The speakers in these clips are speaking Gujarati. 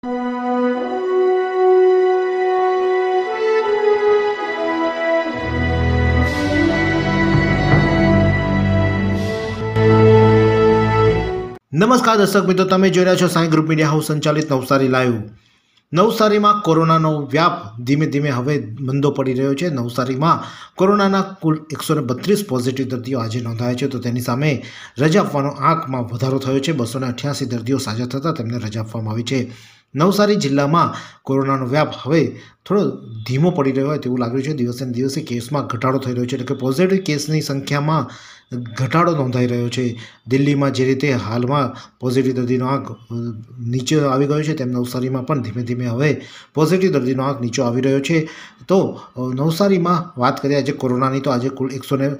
નમસ્કાર દર્શક મિત્રો તમે જોઈ રહ્યા છો સાંઈ ગ્રુપ મીડિયા હાઉસ સંચાલિત નવસારી લાઈવ નવસારીમાં કોરોનાનો વ્યાપ ધીમે ધીમે હવે મંદો પડી રહ્યો છે નવસારીમાં કોરોનાના કુલ એકસો બત્રીસ પોઝિટિવ દર્દીઓ આજે નોંધાયા છે તો તેની સામે રજા આપવાનો આંકમાં વધારો થયો છે બસો અઠ્યાસી દર્દીઓ સાજા થતાં તેમને રજા આપવામાં આવી છે નવસારી જિલ્લામાં કોરોનાનો વ્યાપ હવે થોડો ધીમો પડી રહ્યો હોય તેવું લાગ્યું છે દિવસે દિવસે કેસમાં ઘટાડો થઈ રહ્યો છે એટલે કે પોઝિટિવ કેસની સંખ્યામાં ઘટાડો નોંધાઈ રહ્યો છે દિલ્હીમાં જે રીતે હાલમાં પોઝિટિવ દર્દીનો આંક નીચે આવી ગયો છે તેમ નવસારીમાં પણ ધીમે ધીમે હવે પોઝિટિવ દર્દીનો આંક નીચો આવી રહ્યો છે તો નવસારીમાં વાત કરીએ આજે કોરોનાની તો આજે કુલ એકસો ને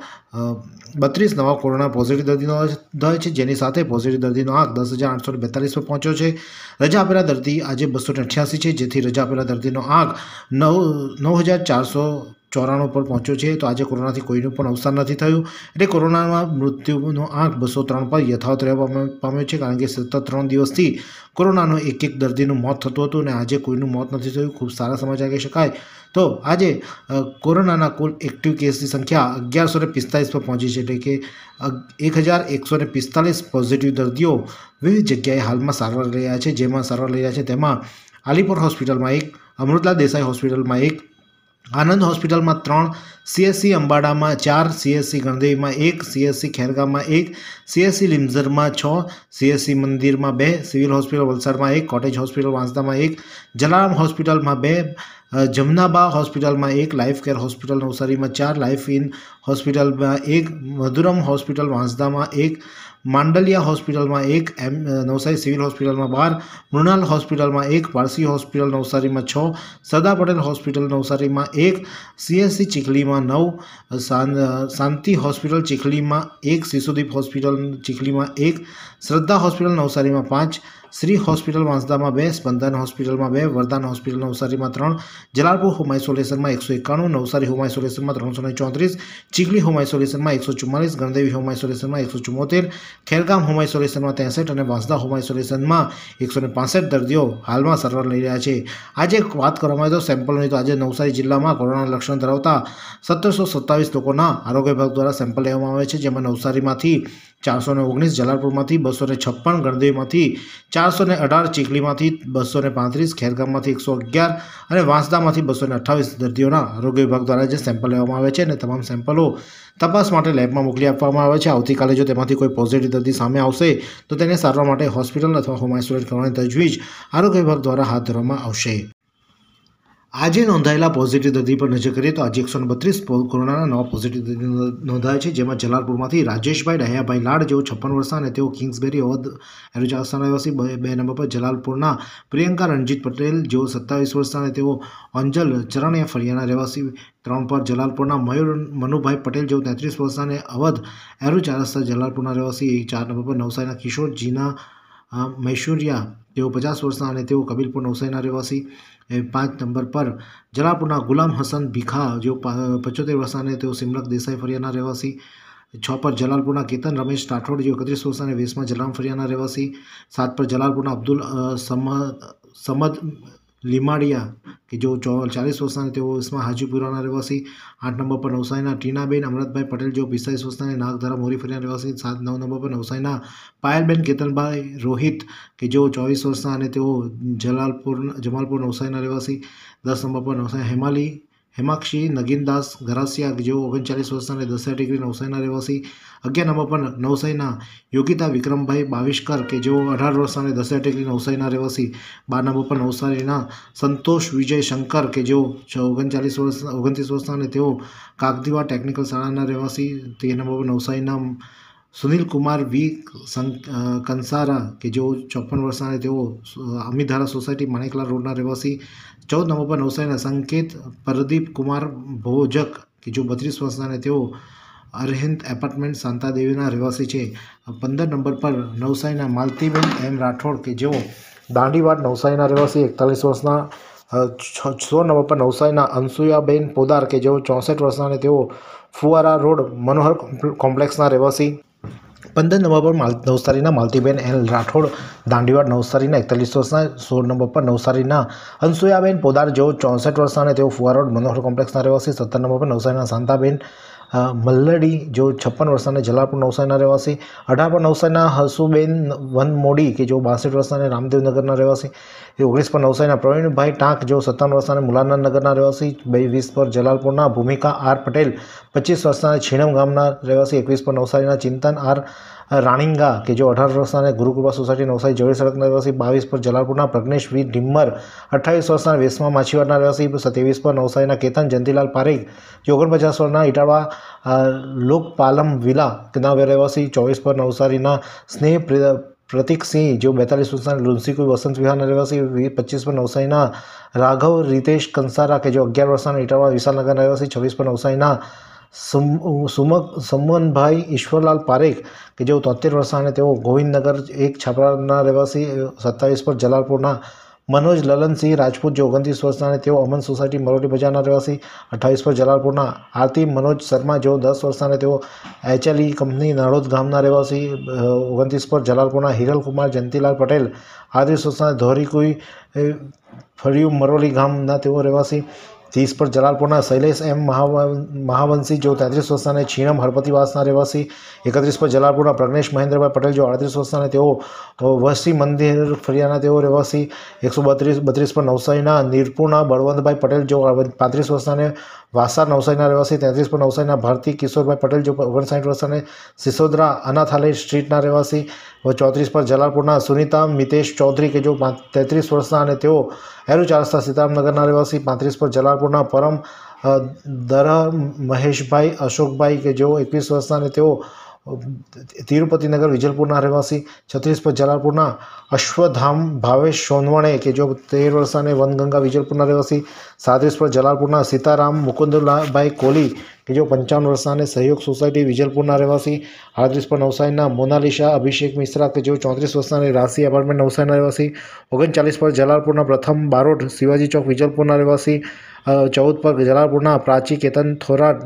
બત્રીસ નવા કોરોના પોઝિટિવ દર્દીનો નોંધાય છે જેની સાથે પોઝિટિવ દર્દીનો આંક દસ હજાર આઠસો બેતાલીસમાં પહોંચ્યો છે રજા આપેલા દર્દી આજે બસો ને અઠ્યાસી છે જેથી રજા આપેલા દર્દીનો આંક નવ નવ હજાર ચારસો ચોરાણું પર પહોંચ્યો છે તો આજે કોરોનાથી કોઈનું પણ અવસાન નથી થયું એટલે કોરોનામાં મૃત્યુનો આંક બસો ત્રણ પર યથાવત રહેવા પામ્યો છે કારણ કે સતત ત્રણ દિવસથી કોરોનાનો એક એક દર્દીનું મોત થતું હતું અને આજે કોઈનું મોત નથી થયું ખૂબ સારા સમાચાર કહી શકાય તો આજે કોરોનાના કુલ એક્ટિવ કેસની સંખ્યા અગિયારસો પિસ્તાલીસ પર પહોંચી છે એટલે કે એક હજાર એકસો ને પિસ્તાલીસ પોઝિટિવ દર્દીઓ વિવિધ જગ્યાએ હાલમાં સારવાર લઈ રહ્યા છે જેમાં સારવાર લઈ રહ્યા છે તેમાં આલીપુર હોસ્પિટલમાં એક અમૃતલા દેસાઈ હોસ્પિટલમાં એક આનંદ હોસ્પિટલમાં ત્રણ સીએસસી અંબાડામાં ચાર સીએસસી ગણદેવીમાં એક સીએસસી ખેરગામમાં એક સીએસસી લીમઝરમાં છ સીએસસી મંદિરમાં બે સિવિલ હોસ્પિટલ વલસાડમાં એક કોટેજ હોસ્પિટલ વાંસદામાં એક જલારામ હોસ્પિટલમાં બે જમનાબા હોસ્પિટલમાં એક લાઇફ કેર હોસ્પિટલ નવસારીમાં ચાર લાઈફ ઇન હોસ્પિટલમાં એક મધુરમ હોસ્પિટલ વાંસદામાં એક मांडलिया हॉस्पिटल में एक एम नवसारी सीविल हॉस्पिटल में बार मृणाल हॉस्पिटल में एक पारसी हॉस्पिटल नवसारी में छदार पटेल हॉस्पिटल नवसारी में एक सी एस सी चीखली में नौ शांति हॉस्पिटल चिखली में एक शिशुदीप हॉस्पिटल चिखली में एक श्रद्धा हॉस्पिटल नवसारी में पांच श्री हॉस्पिटल वंसदा में बे स्पंदन हॉस्पिटल में बे वरदान हॉस्पिटल नवसारी में त्रमण जलालपुर होम आइसोलेशन में एक सौ एकाणु नवसारी होम आइसोलेशन में त्रो सौ चौतरीस चिखली होम आइसोलेशन में एक सौ चुम्मास गणदेवी होम आइसोलेशन में एक सौ चुमोतेर ખેરગામ હોમ આઇસોલેશનમાં ત્રેસઠ અને વાંસદા હોમ આઇસોલેશનમાં એકસો દર્દીઓ હાલમાં સારવાર લઈ રહ્યા છે આજે વાત કરવામાં આવે તો સેમ્પલોની તો આજે નવસારી જિલ્લામાં કોરોના લક્ષણ ધરાવતા સત્તરસો સત્તાવીસ લોકોના આરોગ્ય વિભાગ દ્વારા સેમ્પલ લેવામાં આવે છે જેમાં નવસારીમાંથી ચારસો ને ઓગણીસ જલાલપુરમાંથી બસો ને છપ્પન ગણદેવીમાંથી ચારસો ને અઢાર ચીકલીમાંથી બસો ને પાંત્રીસ ખેરગામમાંથી એકસો અગિયાર અને વાંસદામાંથી બસો ને અઠ્ઠાવીસ દર્દીઓના આરોગ્ય વિભાગ દ્વારા જે સેમ્પલ લેવામાં આવે છે અને તમામ સેમ્પલો તપાસ માટે લેબમાં મોકલી આપવામાં આવે છે આવતીકાલે જો તેમાંથી કોઈ પોઝિટિવ દર્દી સામે આવશે તો તેને સારવાર માટે હોસ્પિટલ અથવા હોમ આઇસોલેટ કરવાની તજવીજ આરોગ્ય વિભાગ દ્વારા હાથ ધરવામાં આવશે આજે નોંધાયેલા પોઝિટિવ દર્દી પર નજર કરીએ તો આજે એકસો બત્રીસ કોરોનાના નવા પોઝિટિવ દર્દી નોંધાયા છે જેમાં જલાલપુરમાંથી રાજેશભાઈ ડહ્યાભાઈ લાડ જેઓ છપ્પન વર્ષના અને તેઓ કિંગ્સબેરી અવધ એરોજાસના રહેવાસી બે નંબર પર જલાલપુરના પ્રિયંકા રણજીત પટેલ જેઓ સત્તાવીસ વર્ષના અને તેઓ અંજલ ચરણિયા ફળિયાના રહેવાસી ત્રણ પર જલાલપુરના મયુર મનુભાઈ પટેલ જેઓ તેત્રીસ વર્ષના અને અવધ એરોજા રસ્તા જલાલપુરના રહેવાસી ચાર નંબર પર નવસારીના કિશોરજીના મૈશુરિયા તેઓ પચાસ વર્ષના અને તેઓ કબીલપુર નવસારીના રહેવાસી પાંચ નંબર પર જલાપુરના ગુલામ હસન ભીખા જેઓ પંચોતેર વર્ષના તેઓ સિમરક દેસાઈ ફરિયાના રહેવાસી છ પર જલાલપુરના કેતન રમેશ રાઠોડ જેઓ એકત્રીસ વર્ષ અને વીસમાં જલામ ફરિયાના રહેવાસી સાત પર જલાલપુરના અબ્દુલ સમદ લીમાડિયા કે જેઓ ચાલીસ વર્ષના તેઓ ઇસ્મા હાજીપુરાના રહેવાસી આઠ નંબર પર નવસારીના ટીનાબેન અમરતભાઈ પટેલ જેઓ પિસ્તાલીસ વર્ષના નાગધારા મોરીફરીના રહેવાસી સાત નવ નંબર પર નવસારીના પાયલબેન કેતનભાઈ રોહિત કે જેઓ ચોવીસ વર્ષના અને તેઓ જલાલપુર જમાલપુર નવસારીના રહેવાસી દસ નંબર પર નવસારી હેમાલી હેમાક્ષી નગીનદાસ ઘરાસિયા જેઓ ઓગણચાલીસ વર્ષના અને દસરા ડિગ્રી નવસાઈના રહેવાસી અગિયાર નંબર પર નવસાઈના યોગિતા વિક્રમભાઈ બાવિષ્કર કે જેઓ અઢાર વર્ષના અને દસરા ડિગ્રી નવસાઈના રહેવાસી બાર નંબર પર નવસારીના સંતોષ વિજય શંકર કે જેઓ ઓગણચાલીસ વર્ષ ઓગણત્રીસ વર્ષના અને તેઓ કાગદીવા ટેકનિકલ શાળાના રહેવાસી તેર નંબર પર નવસારીના સુનિલ કુમાર વી કંસારા કે જેઓ ચોપન વર્ષના અને તેઓ અમીધારા સોસાયટી માણેકલા રોડના રહેવાસી ચૌદ નંબર પર નવસારીના સંકેત પ્રદીપ કુમાર ભોજક કે જો બત્રીસ વર્ષના તેઓ અરહિંદ એપાર્ટમેન્ટ શાંતાદેવીના રહેવાસી છે પંદર નંબર પર નવસારીના માલતીબેન એમ રાઠોડ કે જેઓ દાંડીવાડ નવસારીના રહેવાસી એકતાલીસ વર્ષના સો નંબર પર નવસારીના અંસુયાબેન પોદાર કે જેઓ ચોસઠ વર્ષના અને તેઓ ફુવારા રોડ મનોહર કોમ્પ્લેક્સના રહેવાસી પંદર નંબર પર નવસારીના માલતીબેન એન રાઠોડ દાંડીવાડ નવસારીના એકતાલીસ વર્ષના સોળ નંબર પર નવસારીના અનસુયાબેન પોદાર જેઓ ચોસઠ વર્ષના અને તેઓ ફુવારોડ મનોહર કોમ્પ્લેક્સના રહેવાસી સત્તર નંબર પર નવસારીના શાંતાબેન મલ્લડી જો છપ્પન વર્ષના જલારપુર નવસારીના રહેવાસી અઢારપર નવસારીના હસુબેન મોડી કે જો બાસઠ વર્ષના નગરના રહેવાસી એ ઓગણીસ પર નવસારીના પ્રવીણભાઈ ટાંક જેઓ સત્તાવન વર્ષના મુલાનંદ નગરના રહેવાસી બે વીસ પર જલાલપુરના ભૂમિકા આર પટેલ પચીસ વર્ષના છીણમ ગામના રહેવાસી એકવીસ પર નવસારીના ચિંતન આર રાણિંગા કે જેઓ અઢાર વર્ષના ગુરુકૃપા સોસાયટી નવસારી જવેર સડકના રહેવાસી બાવીસ પર જલાલપુરના પ્રજ્ઞેશ વી ઢિમ્મર અઠ્ઠાવીસ વર્ષના વેસમાં માછીવાડના રહેવાસી સત્યાવીસ પર નવસારીના કેતન જંતીલાલ પારેખ જે ઓગણપચાસ વર્ષના ઇટાળવા લોકપાલમ વિલા ના રહેવાસી ચોવીસ પર નવસારીના સ્નેહ પ્રતિક સિંહ જેઓ બેતાલીસ વર્ષના લુન્સીકુઈ વસંત વિહારના રહેવાસી પચીસ પર નવસારીના રાઘવ રીતેશ કંસારા કે જેઓ અગિયાર વર્ષના ઇટાળવા વિશાલનગરના રહેવાસી છવ્વીસ પર નવસારીના સુમ સુમક સુમનભાઈ ઈશ્વરલાલ પારેખ કે જેઓ તોતેર વર્ષના અને તેઓ ગોવિંદનગર એક છાપરાના રહેવાસી સત્તાવીસ પર જલાલપુરના મનોજ લલનસિંહ રાજપૂત જે ઓગણત્રીસ વર્ષના અને તેઓ અમન સોસાયટી મરોડી બજારના રહેવાસી અઠ્ઠાવીસ પર જલાલપુરના આરતી મનોજ શર્મા જેઓ દસ વર્ષના અને તેઓ એચએલઈ કંપની નાળોદ ગામના રહેવાસી ઓગણત્રીસ પર જલાલપુરના હિરલકુમાર જયંતિલાલ પટેલ આદિસ વર્ષના ધોરીકુઈ ફળિયું મરોલી ગામના તેઓ રહેવાસી ત્રીસ પર જલાલપુરના શૈલેષ એમ મહાવંશી જો તેત્રીસ વર્ષના અને છીણમ હળપતિવાસના રહેવાસી એકત્રીસ પર જલાલપુરના પ્રજ્ઞેશ મહેન્દ્રભાઈ પટેલ જો અડત્રીસ વર્ષના અને તેઓ વસી મંદિર ફરિયાના તેઓ રહેવાસી એકસો બત્રીસ બત્રીસ પર નવસારીના નીરપુરના બળવંતભાઈ પટેલ જો પાંત્રીસ વર્ષના વાસા નવસારીના રહેવાસી તેત્રીસ પર નવસારીના ભારતી કિશોરભાઈ પટેલ જો ઓગણસાઠ વર્ષના અને સિસોદરા અનાથાલય સ્ટ્રીટના રહેવાસી ચોત્રીસ પર જલાલપુરના સુનિતા મિતેશ ચૌધરી કે જો તેત્રીસ વર્ષના અને તેઓ હેરુચ આરસ્તા સીતારામનગરના રહેવાસી પાંત્રીસ પર જલાલપુરના પરમ દર મહેશભાઈ અશોકભાઈ કે જેઓ એકવીસ વર્ષના અને તેઓ તિરુપતિનગર વિજલપુરના રહેવાસી છત્રીસ પર જલાલપુરના અશ્વધામ ભાવેશ સોનવણે કે જો તેર વર્ષાને વનગંગા વિજલપુરના રહેવાસી સાત્રીસ પર જલાલપુરના સીતારામ મુકુંદલાભાઈ કોલી કે જો પંચાવન વર્ષાને સહયોગ સોસાયટી વિજલપુરના રહેવાસી આડત્રીસ પર નવસારીના મોનાલિશા અભિષેક મિશ્રા કે જેઓ ચોત્રીસ વર્ષના રાશી એપાર્ટમેન્ટ નવસારીના રહેવાસી ઓગણચાલીસ પર જલાલપુરના પ્રથમ બારોટ શિવાજી ચોક વિજલપુરના રહેવાસી ચૌદ પર જલાલપુરના પ્રાચી કેતન થોરાટ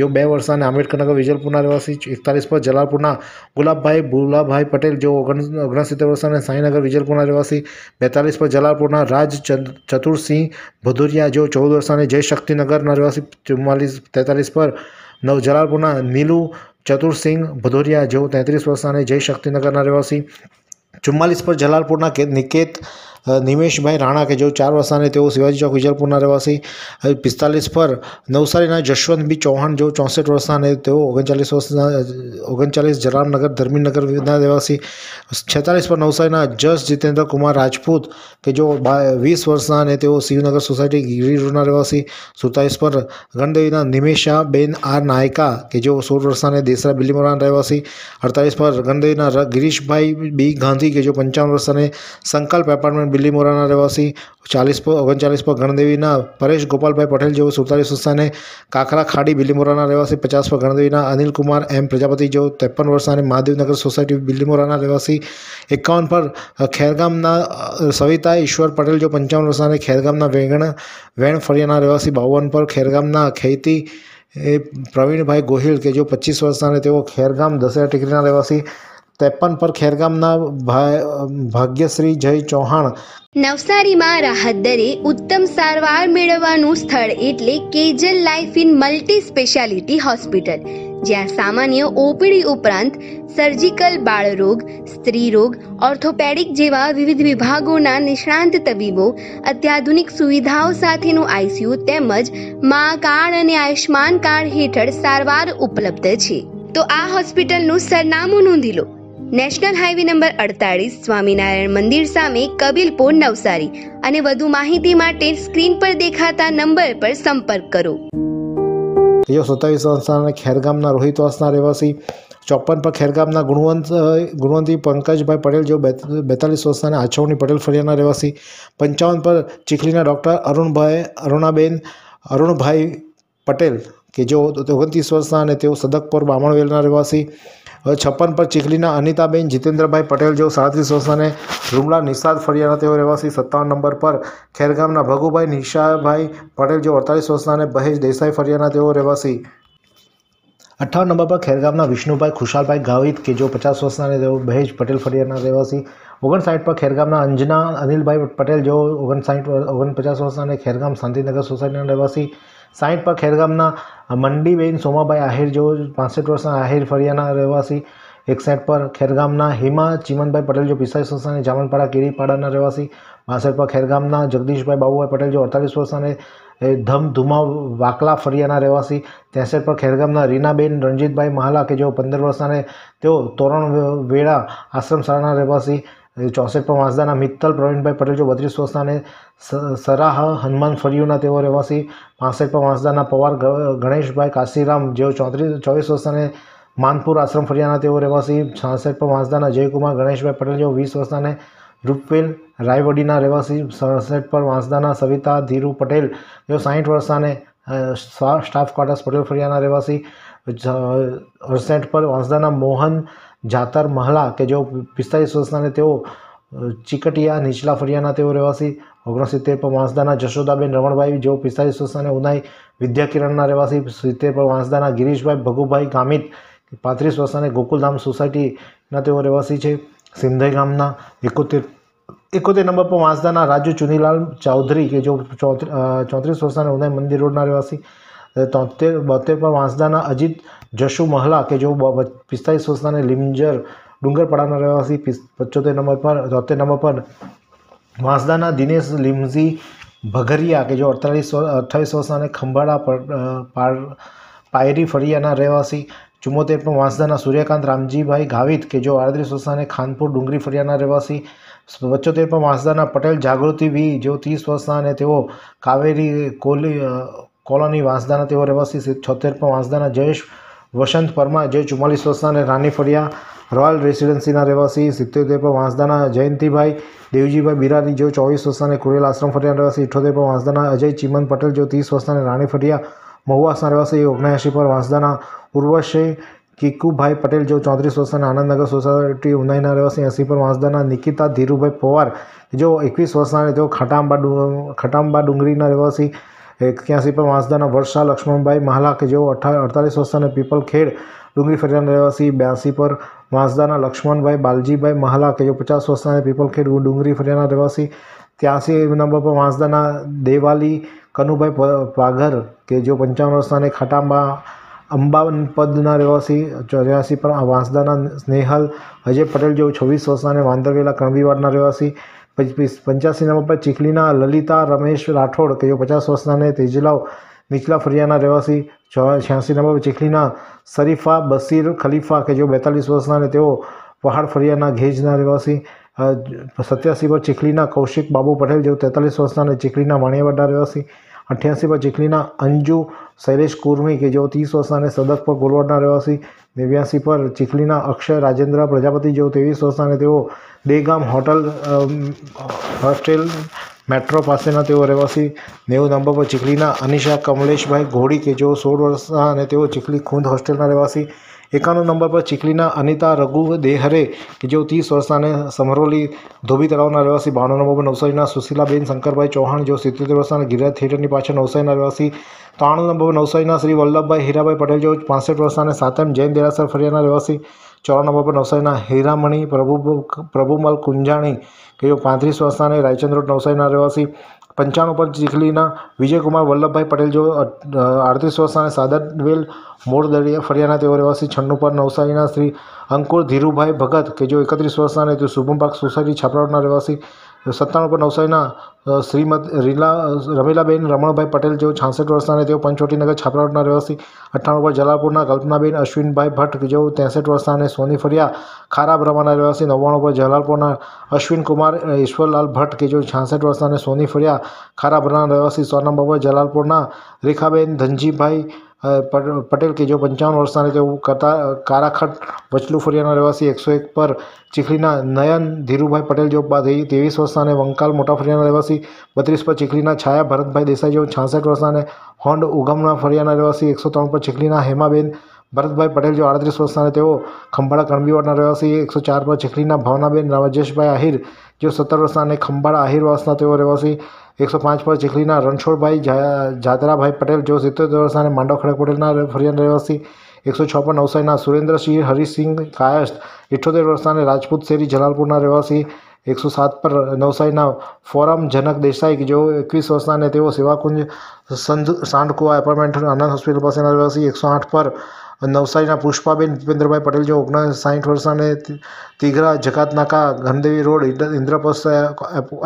જેઓ બે વર્ષના આંબેડકરનગર વિજલપુરના રહેવાસી એકતાલીસ પર જલાલપુરના ગુલાબભાઈ ભુલાભાઈ પટેલ જેઓ ઓગણ ઓગણસિત્તેર વર્ષના સાંઈનગર વિજલપુરના રહેવાસી બેતાલીસ પર જલાલપુરના રાજ ચતુરસિંહ ભદુરિયા જેઓ ચૌદ વર્ષના જય શક્તિનગરના રહેવાસી ચુમ્માલીસ તેતાલીસ પર નવ જલાલપુરના નીલુ ચતુરસિંહ ભદોરિયા જેઓ તેત્રીસ વર્ષના જય શક્તિનગરના રહેવાસી ચુમ્માલીસ પર જલાલપુરના નિકેત નિમેશભાઈ રાણા કે જેઓ ચાર વર્ષના તેઓ શિવાજી ચોક વિજલપુરના રહેવાસી પિસ્તાલીસ પર નવસારીના જશવંત બી ચૌહાણ જેઓ ચોસઠ વર્ષના અને તેઓ ઓગણચાલીસ વર્ષના ઓગણચાલીસ જલામનગર ધર્મીનગરના રહેવાસી છેતાલીસ પર નવસારીના જસ જીતેન્દ્ર કુમાર રાજપૂત કે જેઓ વીસ વર્ષના અને તેઓ શિવનગર સોસાયટી ગીરી રોડના રહેવાસી સુતાલીસ પર ગણદેવીના નિમેશા બેન આર નાયકા કે જેઓ સોળ વર્ષના દેસરા બિલીમોરાના રહેવાસી અડતાલીસ પર ગણદેવીના ગિરીશભાઈ બી ગાંધી કે જેઓ પંચાવન અને સંકલ્પ એપાર્ટમેન્ટ બિલીમોરાના રહેવાસી ચાલીસ પર ઓગણચાલીસ પર ગણદેવીના પરેશ ગોપાલભાઈ પટેલ જેઓ સુડતાલીસ સંસ્થાને કાકરા ખાડી બિલીમોરાના રહેવાસી પચાસ પર ગણદેવીના અનિલકુમાર એમ પ્રજાપતિ જેઓ ત્રેપન વર્ષના અને મહાદેવનગર સોસાયટી બિલીમોરાના રહેવાસી એકાવન પર ખેરગામના સવિતા ઈશ્વર પટેલ જેઓ પંચાવન વર્ષના અને ખેરગામના વેંગણ વેણ ફળિયાના રહેવાસી બાવન પર ખેરગામના ખેતી એ પ્રવીણભાઈ ગોહિલ કે જો પચીસ વર્ષના તેઓ ખેરગામ દશેરા ટેકરીના રહેવાસી ત્રેપન પર ખેરગામના ભાગ્યશ્રી જય ચૌહાણ નવસારીમાં રાહત દરે ઉત્તમ સારવાર મેળવવાનું સ્થળ એટલે Kejal life in multi speciality hospital જ્યાં સામાન્ય ઓપીડી ઉપરાંત સર્જિકલ બાળરોગ સ્ત્રીરોગ ઓર્થોપેડિક જેવા વિવિધ વિભાગોના નિષ્ણાંત તબીબો અત્યાધુનિક સુવિધાઓ સાથેનું આઈસીયુ તેમજ માં કાર્ડ અને આયુષ્યમાન કાર્ડ હેઠળ સારવાર ઉપલબ્ધ છે તો આ હોસ્પિટલનું સરનામું નોંધી લો નેશનલ હાઈવે નંબર અડતાળીસ સ્વામિનારાયણ મંદિર સામે કબીલપુર નવસારી અને વધુ માહિતી માટે સ્ક્રીન પર દેખાતા નંબર પર સંપર્ક કરો તેઓ સત્તાવીસ વર્ષના ખેરગામના રોહિત વાસના રહેવાસી ચોપન પર ખેરગામના ગુણવંત ગુણવંતી પંકજભાઈ પટેલ જેઓ બેતાલીસ વર્ષના આછવણી પટેલ ફળિયાના રહેવાસી પંચાવન પર ચીખલીના ડૉક્ટર અરુણભાઈ અરુણાબેન અરુણભાઈ પટેલ કે જેઓ ઓગણત્રીસ વર્ષના અને તેઓ સદકપુર બામણવેલના રહેવાસી છપ્પન પર ચીખલીના અનિતાબેન જીતેન્દ્રભાઈ પટેલ જેઓ સાડત્રીસ વર્ષને રૂમલા નિષાદ ફળિયાના તેઓ રહેવાસી સત્તાવન નંબર પર ખેરગામના ભગુભાઈ નિશાભાઈ પટેલ જેઓ અડતાલીસ વર્ષના અને બહેજ દેસાઈ ફળિયાના તેઓ રહેવાસી અઠ્ઠાવન નંબર પર ખેરગામના વિષ્ણુભાઈ ખુશાલભાઈ ગાવિત કે જો પચાસ વર્ષના અને તેઓ બહેજ પટેલ ફળિયાના રહેવાસી ઓગણસાઠ પર ખેરગામના અંજના અનિલભાઈ પટેલ જેઓ ઓગણસાઠ ઓગણપચાસ વર્ષના અને ખેરગામ શાંતિનગર સોસાયટીના રહેવાસી સાહીઠ પર ખેરગામના મંડીબેન સોમાભાઈ આહિર જેઓ પાસઠ વર્ષના આહિર ફરિયાના રહેવાસી એકસઠ પર ખેરગામના હિમા ચીમનભાઈ પટેલ જો પિસ્તાલીસ વર્ષના અને જામનપાડા કેરીપાડાના રહેવાસી બાસઠ પર ખેરગામના જગદીશભાઈ બાબુભાઈ પટેલ જો અડતાલીસ વર્ષના ધમધુમા વાકલા ફરિયાના રહેવાસી ત્રેસઠ પર ખેરગામના રીનાબેન રણજીતભાઈ મહાલા કે જેઓ પંદર વર્ષના તેઓ તોરણ વેળા આશ્રમ શાળાના રહેવાસી ચોસઠ પર વાંસદાના મિત્તલ પ્રવીણભાઈ પટેલ જો બત્રીસ વર્ષના સરાહ હનુમાન ફળિયુના તેઓ રહેવાસી પાંસઠમાં વાંસદાના પવાર ગણેશભાઈ કાશીરામ જેઓ ચોત્રીસ ચોવીસ વર્ષના માનપુર આશ્રમ ફળિયાના તેઓ રહેવાસી છાસઠ પર વાંસદાના જયકુમાર ગણેશભાઈ પટેલ જેઓ વીસ વર્ષના રૂપવેલ રાયવડીના રહેવાસી સડસઠ પર વાંસદાના સવિતા ધીરુ પટેલ જેઓ સાહીઠ વર્ષાને સ્ટાફ ક્વાર્ટર્સ પટેલ ફળિયાના રહેવાસી અડસઠ પર વાંસદાના મોહન જાતર મહલા કે જેઓ પિસ્તાલીસ વર્ષના તેઓ ચીકટિયા નીચલા ફળિયાના તેઓ રહેવાસી ઓગણસિત્તેર પર વાંસદાના જશોદાબેન રમણભાઈ જેઓ પિસ્તાલીસ વર્ષ અને ઉનાઈ વિદ્યાકિરણના રહેવાસી સિત્તેર પર વાંસદાના ગિરીશભાઈ ભગુભાઈ ગામિત પાંત્રીસ વર્ષ અને ગોકુલધામ સોસાયટીના તેઓ રહેવાસી છે સિંધઈ ગામના એકોતેર એકોતેર નંબર પર વાંસદાના રાજુ ચુનીલાલ ચૌધરી કે જો ચોત્રીસ વર્ષ અને ઉનાઈ મંદિર રોડના રહેવાસી તોતેર બોતેર પર વાંસદાના અજીત જશુ મહલા કે જો પિસ્તાલીસ વર્ષના અને લીમજર ડુંગરપાડાના રહેવાસી પંચોતેર નંબર પર તોતેર નંબર પર વાંસદાના દિનેશ લિમઝી ભગરિયા કે જો અડતાલીસ અઠ્ઠાવીસ વર્ષના અને ખંભાળા પાયરી ફરિયાના રહેવાસી પણ વાંસદાના સૂર્યકાંત રામજીભાઈ ગાવિત કે જો આડત્રીસ વર્ષના અને ખાનપુર ડુંગરી ફરિયાના રહેવાસી પચોતેરમાં વાંસદાના પટેલ જાગૃતિ વી જેઓ ત્રીસ વર્ષના અને તેઓ કાવેરી કોલી કોલોની વાંસદાના તેઓ રહેવાસી છોતેરમાં વાંસદાના જયેશ વસંત પરમાર જે ચુમ્માલીસ વર્ષના અને રાની ફરિયા રોયલ રેસિડેન્સીના રહેવાસી સિત્તોતેર પર વાંસદાના જયંતિભાઈ દેવજીભાઈ બિરારી જેઓ ચોવીસ વર્ષના કુરેલ આશ્રમ ફરિયાના રહેવાસી ઇઠોતેર પર વાંસદાના અજય ચિમન પટેલ જેઓ ત્રીસ વર્ષના રાણી ફરિયા મહુવાસના રહેવાસી ઓગણએંશી પર વાંસદાના ઉર્વશી કિકુભાઈ પટેલ જેઓ ચોત્રીસ વર્ષના આનંદનગર સોસાયટી ઉનાઈના રહેવાસી એસી પર વાંસદાના નિકિતા ધીરુભાઈ પવાર જેઓ એકવીસ વર્ષના અને તેઓ ખટાંબા ખટાંબા ડુંગરીના રહેવાસી એક્યાસી પર વાંસદાના વર્ષા લક્ષ્મણભાઈ મહાલા કે જેઓ અઠા અડતાલીસ વર્ષના પીપલ ખેડ ડુંગળી ફરિયાના રહેવાસી બ્યાસી પર વાંસદાના લક્ષ્મણભાઈ બાલજીભાઈ મહાલા કયો પચાસ વર્ષના પીપલખેડ ડુંગળી ફરિયાના રહેવાસી ત્યાંસી નંબર પર વાંસદાના દેવાલી કનુભાઈ પાઘર કે જો પંચાવન વર્ષના ખાટાંબા અંબાવન પદના રહેવાસી ચોર્યાસી પર વાંસદાના સ્નેહલ અજય પટેલ જેઓ છવ્વીસ વર્ષના વાંદરવેલા કણબીવાડના રહેવાસી પંચ્યાસી નંબર પર ચીખલીના લલિતા રમેશ રાઠોડ કે જેઓ પચાસ વર્ષના તેજલાવ નીચલા ફરિયાના રહેવાસી છ્યાસી નંબર ચીખલીના શરીફા બસીર ખલીફા કે જેઓ બેતાલીસ વર્ષના અને તેઓ પહાડ ફરિયાના ઘેજના રહેવાસી સત્યાસી પર ચીખલીના કૌશિક બાબુ પટેલ જેઓ તેતાલીસ વર્ષના અને ચીખલીના વાણિયાવાડના રહેવાસી અઠ્યાસી પર ચીખલીના અંજુ શૈલેષ કુર્મી કે જેઓ ત્રીસ વર્ષના અને સદક પર ગોલવાડના રહેવાસી નેવ્યાસી પર ચીખલીના અક્ષય રાજેન્દ્ર પ્રજાપતિ જેઓ ત્રેવીસ વર્ષના અને તેઓ દેગામ હોટલ હોસ્ટેલ મેટ્રો પાસેના તેઓ રહેવાસી નેવું નંબર પર ચીખલીના અનિશા કમલેશભાઈ ઘોડી કે જેઓ સોળ વર્ષના અને તેઓ ચીખલી ખૂંદ હોસ્ટેલના રહેવાસી એકાણું નંબર પર ચીખલીના અનિતા રઘુ દેહરે કે જેઓ ત્રીસ વર્ષના અને સમરોલી ધોબી તળાવના રહેવાસી બાણું નંબર પર નવસારીના સુશીલાબેન શંકરભાઈ ચૌહાણ જેઓ સિત્તેર વર્ષના ગિરિરાજ થિયેટરની પાછળ નવસારીના રહેવાસી ત્રાણું નંબર પર નવસારીના શ્રી વલ્લભભાઈ હીરાભાઈ પટેલ જેઓ પાસઠ વર્ષના અને સાતમ જૈન દેરાસર ફરિયાના રહેવાસી ચોરા નંબર પર નવસારીના હીરામણી પ્રભુ પ્રભુમલ કુંજાણી તેઓ પાંત્રીસ વર્ષના અને રાયચંદ્ર રોડ નવસારીના રહેવાસી પંચાણું પર ચીખલીના વિજયકુમાર વલ્લભભાઈ પટેલ જો અડત્રીસ વર્ષના અને સાદરવેલ મોર દરિયા ફળિયાના તેઓ રહેવાસી છન્નું પર નવસારીના શ્રી અંકુર ધીરુભાઈ ભગત કે જો એકત્રીસ વર્ષના અને તેઓ શુભમ પાર્ક સોસાયટી છાપરાઓના રહેવાસી સત્તાણું પર નવસારીના શ્રીમદ રીલા રમીલાબેન રમણભાઈ પટેલ જેઓ છાસઠ વર્ષના અને તેઓ પંચોટીનગર છાપરા રોડના રહેવાસી અઠ્ઠાણું પર જલાલપુરના કલ્પનાબેન અશ્વિનભાઈ ભટ્ટ જેઓ ત્રેસઠ વર્ષના અને સોની ફરિયા ખારા બ્રહ્માના રહેવાસી નવ્વાણું પર જલાલપુરના અશ્વિનકુમાર ઈશ્વરલાલ ભટ્ટ કે જેઓ છાસઠ વર્ષના અને સોની ફરિયા ખારા બ્રહ્માના રહેવાસી સોનમ બાબા જલાલપુરના રેખાબેન ધનજીભાઈ પટેલ કે જેઓ પંચાવન વર્ષના છે તેઓ કતા કારાખટ વચલુ ફરિયાના રહેવાસી એકસો એક પર ચીખલીના નયન ધીરુભાઈ પટેલ જેઓ ત્રેવીસ વર્ષના અને વંકાલ મોટા ફરિયાના રહેવાસી બત્રીસ પર ચીખલીના છાયા ભરતભાઈ દેસાઈ જેઓ છાસઠ વર્ષના અને હોન્ડ ઉગમના ફળિયાના રહેવાસી એકસો ત્રણ પર ચીખલીના હેમાબેન ભરતભાઈ પટેલ જો આડત્રીસ વર્ષના તેઓ ખંભાળા કણબીવાડના રહેવાસી એકસો ચાર પર ચીખલીના ભાવનાબેન રાજેશભાઈ આહિર જેઓ સત્તર વર્ષના અને ખંભાળા આહિર વાસના તેઓ રહેવાસી એકસો પાંચ પર ચીખલીના રણછોડભાઈ જાદરાભાઈ પટેલ જો સિત્તોતેર વર્ષના અને માંડવ ખડક પટેલના ફરિયાદ રહેવાસી એકસો છપ્પન નવસારીના સુરેન્દ્રસિંહ હરિસિંહ કાયસ્થ ઇઠ્ઠોતેર વર્ષના રાજપૂત શેરી જલાલપુરના રહેવાસી એકસો સાત પર નવસારીના ફોરમ જનક દેસાઈ કે એકવીસ વર્ષના અને તેઓ સેવાકુંજ સંધ સાંડકુવા એપાર્ટમેન્ટ આનંદ હોસ્પિટલ પાસેના રહેવાસી એકસો આઠ પર નવસારીના પુષ્પાબેન ભૂપેન્દ્રભાઈ પટેલ જો સાઠ વર્ષના અને તિઘરા જકાતનાકા ગણદેવી રોડ ઇન્દ્રપ્રસ્થ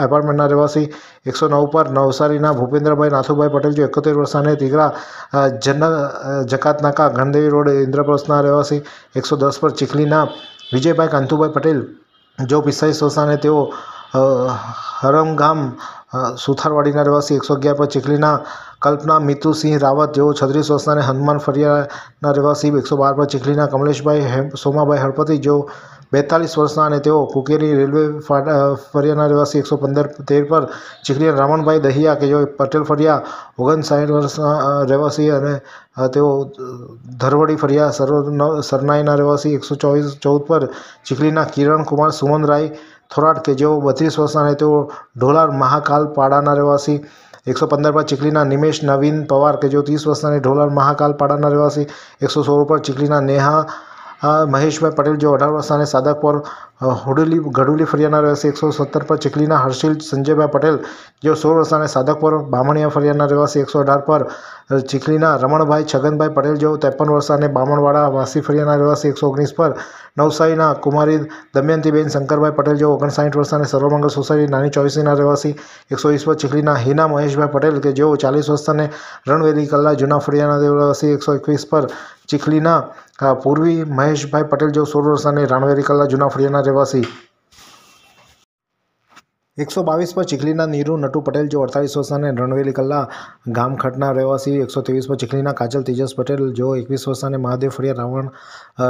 એપાર્ટમેન્ટના રહેવાસી એકસો નવ પર નવસારીના ભૂપેન્દ્રભાઈ નાથુભાઈ પટેલ જો એકોતેર વર્ષના અને તિઘરા જન જકાતનાકા ગણદેવી રોડ ઇન્દ્રપ્રસ્થના રહેવાસી એકસો દસ પર ચીખલીના વિજયભાઈ કાંતુભાઈ પટેલ જો પિસ્તાલીસ વર્ષના અને તેઓ હરમગામ સુથારવાડીના રહેવાસી એકસો અગિયાર પર ચીખલીના કલ્પના મિતુસિંહ રાવત જેઓ છત્રીસ વર્ષના અને હનુમાન ફરિયાના રહેવાસી એકસો બાર પર ચીખલીના કમલેશભાઈ સોમાભાઈ હળપતિ જેઓ બેતાલીસ વર્ષના અને તેઓ કુકેરી રેલવે ફરિયાના રહેવાસી એકસો પંદર તેર પર ચીખલી રામણભાઈ દહિયા કે જેઓ પટેલ ફરિયા ઓગણસાઠ વર્ષના રહેવાસી અને તેઓ ધરવડી ફરિયા સર સરનાઈના રહેવાસી એકસો ચોવીસ ચૌદ પર ચીખલીના કિરણકુમાર સુમનરાય થોરાટ કે જેઓ બત્રીસ વર્ષના અને તેઓ ઢોલાર પાડાના રહેવાસી એકસો પંદર પર ચીખલીના નિમેશ નવીન પવાર કે જેઓ ત્રીસ વર્ષના ઢોલર મહાકાલ પાડાના રહેવાસી એકસો સોળ પર ચીખલીના નેહા મહેશભાઈ પટેલ જે અઢાર વર્ષના અને સાદકપોર હોડુલી ગઢુલી ફરિયાના રહેવાસી એકસો સત્તર પર ચીખલીના હર્ષિલ સંજયભાઈ પટેલ જેઓ સોળ વર્ષના અને સાદકપોર બામણિયા ફરિયાના રહેવાસી એકસો અઢાર પર ચીખલીના રમણભાઈ છગનભાઈ પટેલ જેઓ ત્રેપન વર્ષના અને બામણવાડા વાસી ફરિયાના રહેવાસી એકસો ઓગણીસ પર નવસારીના કુમારી દમયંતીબેન શંકરભાઈ પટેલ જેઓ ઓગણસાઠ વર્ષના અને સર્વમંગલ સોસાયટી નાની ચોવીસીના રહેવાસી એકસો વીસ પર ચીખલીના હિના મહેશભાઈ પટેલ કે જેઓ ચાલીસ વર્ષના અને રણવેલી કલ્લા જૂના ફળિયાના રહેવાસી એકસો એકવીસ પર ચીખલીના હા પૂર્વી મહેશભાઈ પટેલ જો સોળ વર્ષના રાણવેરી કલા જૂના ફળિયાના રહેવાસી એકસો બાવીસ પર ચીખલીના નીરુ નટુ પટેલ જો અડતાલીસ વર્ષાને રણવેલી કલ્લા ગામખટના રહેવાસી એકસો ત્રેવીસ પર ચીખલીના કાજલ તેજસ પટેલ જો એકવીસ વર્ષાને મહાદેવ ફળિયા રાવણ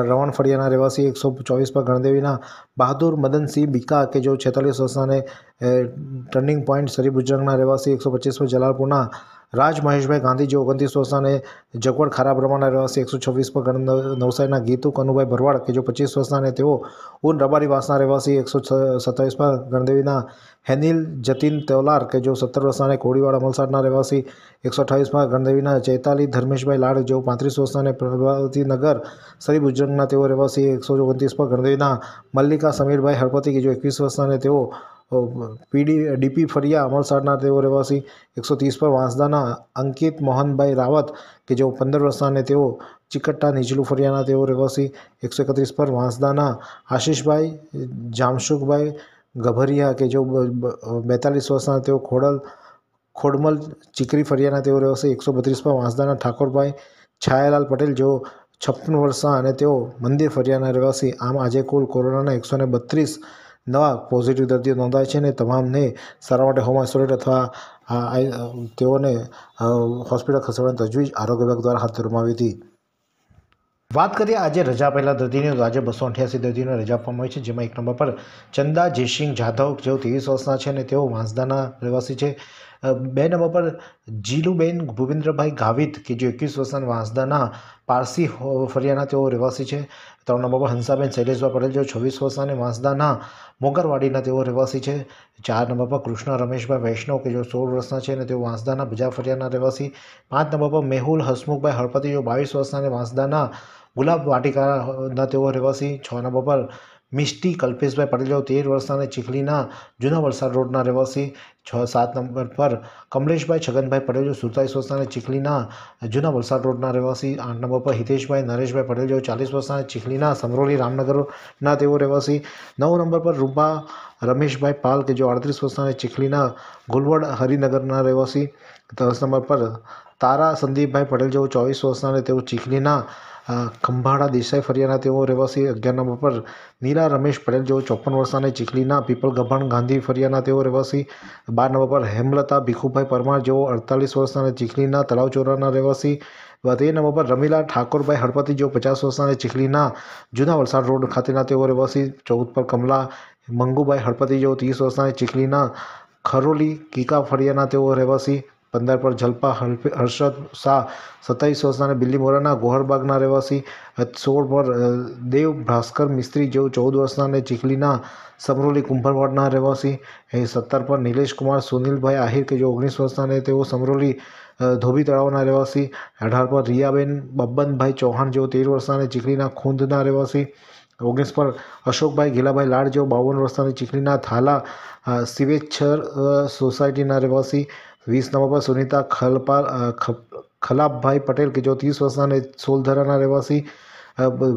રવણ ફળિયાના રહેવાસી એકસો ચોવીસ પર ગણદેવીના બહાદુર મદનસિંહ બીકા કે જો છેતાલીસ વર્ષાને ટર્નિંગ પોઈન્ટ સરી બુજરંગના રહેવાસી એકસો પચીસ પર જલાલપુરના રાજ મહેશભાઈ ગાંધી જે ઓગણત્રીસ વર્ષના જગવડ ખરાબ રમાના રહેવાસી એકસો છવ્વીસ પર નવસારીના ગીતુ કનુભાઈ ભરવાડ કે જો પચીસ વર્ષના અને તેઓ ઉન રબારી વાસના રહેવાસી એકસો સત્તાવીસમાં ગણદેવીના હેનિલ જતીન તેવલાર કે જો સત્તર વર્ષના અને કોળીવાડા અમલસાડના રહેવાસી એકસો અઠાવીસમાં ગણદેવીના ચૈતાલી ધર્મેશભાઈ લાડ જેઓ પાંત્રીસ વર્ષના અને પ્રભાવતીનગર સરી ભુજંગના તેઓ રહેવાસી એકસો ઓગણત્રીસ પર ગણદેવીના મલ્લિકા સમીરભાઈ હળપતિ કે જેઓ એકવીસ વર્ષના અને તેઓ પીડી ડીપી ફરિયા અમલસાડના તેઓ રહેવાસી એકસો ત્રીસ પર વાંસદાના અંકિત મોહનભાઈ રાવત કે જેઓ પંદર વર્ષના અને તેઓ ચિકટ્ટા નીચલું ફરિયાના તેઓ રહેવાસી એકસો એકત્રીસ પર વાંસદાના આશીષભાઈ જામસુખભાઈ ગભરિયા કે જેઓ બેતાલીસ વર્ષના તેઓ ખોડલ ખોડમલ ચીકરી ફરિયાના તેઓ રહેવાસી એકસો બત્રીસ પર વાંસદાના ઠાકોરભાઈ છાયાલાલ પટેલ જેઓ છપ્પન વર્ષના અને તેઓ મંદિર ફરિયાના રહેવાસી આમ આજે કુલ કોરોનાના એકસો ને બત્રીસ નવા પોઝિટિવ દર્દીઓ નોંધાય છે અને તમામને સારા માટે હોમ આઇસોલેટ અથવા તેઓને હોસ્પિટલ ખસેડવાની તજવીજ આરોગ્ય વિભાગ દ્વારા હાથ ધરવામાં આવી હતી વાત કરીએ આજે રજા પહેલાં દર્દીની તો આજે બસો અઠ્યાસી દર્દીઓને રજા આપવામાં આવી છે જેમાં એક નંબર પર ચંદા જયસિંહ જાધવ જેઓ ત્રેવીસ વર્ષના છે અને તેઓ વાંસદાના રહેવાસી છે બે નંબર પર જીલુબેન ભૂપેન્દ્રભાઈ ગાવિત કે જે એકવીસ વર્ષના વાંસદાના પારસી ફરિયાના તેઓ રહેવાસી છે તેમના બાબા હંસાબેન શૈલેષભાઈ પટેલ જેઓ છવ્વીસ વર્ષ અને વાંસદાના મોગરવાડીના તેઓ રહેવાસી છે ચારના બાબા કૃષ્ણ રમેશભાઈ વૈષ્ણવ કે જેઓ સોળ વર્ષના છે અને તેઓ વાંસદાના બજાફરિયાના રહેવાસી પાંચના બાબા મેહુલ હસમુખભાઈ હળપતિ જેઓ બાવીસ વર્ષના અને વાંસદાના ગુલાબ વાટિકાના તેઓ રહેવાસી છના બાબા मिष्टी कल्पेशभाई परजाओ तेर वर्ष चिखलीना जूना वलसाड रोड रहवासी छ सात नंबर पर कमलेश भाई छगन भाई परजाओ सुड़तालीस वर्षा चिखलीना जूना वलसाड रोड रहवासी आठ नंबर पर हितेश भाई नरेश भाई पटेल जो चालीस वर्ष चिखलीना समरोली रामनगर रहवासी नौ नंबर पर रूपा रमेश भाई पाल के जो अड़तीस वर्षा चिखलीना गुलवड हरिनगर रहवासी दस नंबर पर तारा संदीप भाई पटेल जो चौबीस वर्ष चीखली ખંભાળા દેસાઈ ફરિયાના તેઓ રહેવાસી અગિયાર નંબર પર નીરા રમેશ પટેલ જેઓ ચોપન વર્ષના ચીખલીના પીપલ ગભાણ ગાંધી ફરિયાના તેઓ રહેવાસી બાર નંબર પર હેમલતા ભીખુભાઈ પરમાર જેઓ અડતાલીસ વર્ષના ચીખલીના ચોરાના રહેવાસી તેર નંબર પર રમીલા ઠાકોરભાઈ હળપતિ જેઓ પચાસ વર્ષના ચીખલીના જૂના વલસાડ રોડ ખાતેના તેઓ રહેવાસી ચૌદ પર કમલા મંગુભાઈ હળપતિ જેઓ ત્રીસ વર્ષના ચીખલીના ખરોલી કીકા ફળિયાના તેઓ રહેવાસી પંદર પર જલપા હર્ષદ શાહ સત્તાવીસ વર્ષના અને બિલ્લીમોરાના ગોહરબાગના રહેવાસી સોળ પર દેવ ભાસ્કર મિસ્ત્રી જેઓ ચૌદ વર્ષના અને ચીખલીના સમરોલી કુંભરવાડના રહેવાસી એ સત્તર પર નિલેશ કુમાર સુનિલભાઈ આહિર કે જે ઓગણીસ વર્ષના અને તેઓ સમરોલી ધોબી તળાવના રહેવાસી અઢાર પર રિયાબેન બબ્બનભાઈ ચૌહાણ જેઓ તેર વર્ષના અને ચીખલીના ખૂંદના રહેવાસી ઓગણીસ પર અશોકભાઈ ગીલાભાઈ લાડ જેઓ બાવન વર્ષના અને ચીખલીના થાલા સિવેચ્છર સોસાયટીના રહેવાસી વીસ નંબર પર સુનિતા ખલપાલ ખલાબભાઈ પટેલ કે જો ત્રીસ વર્ષના અને સોલધરાના રહેવાસી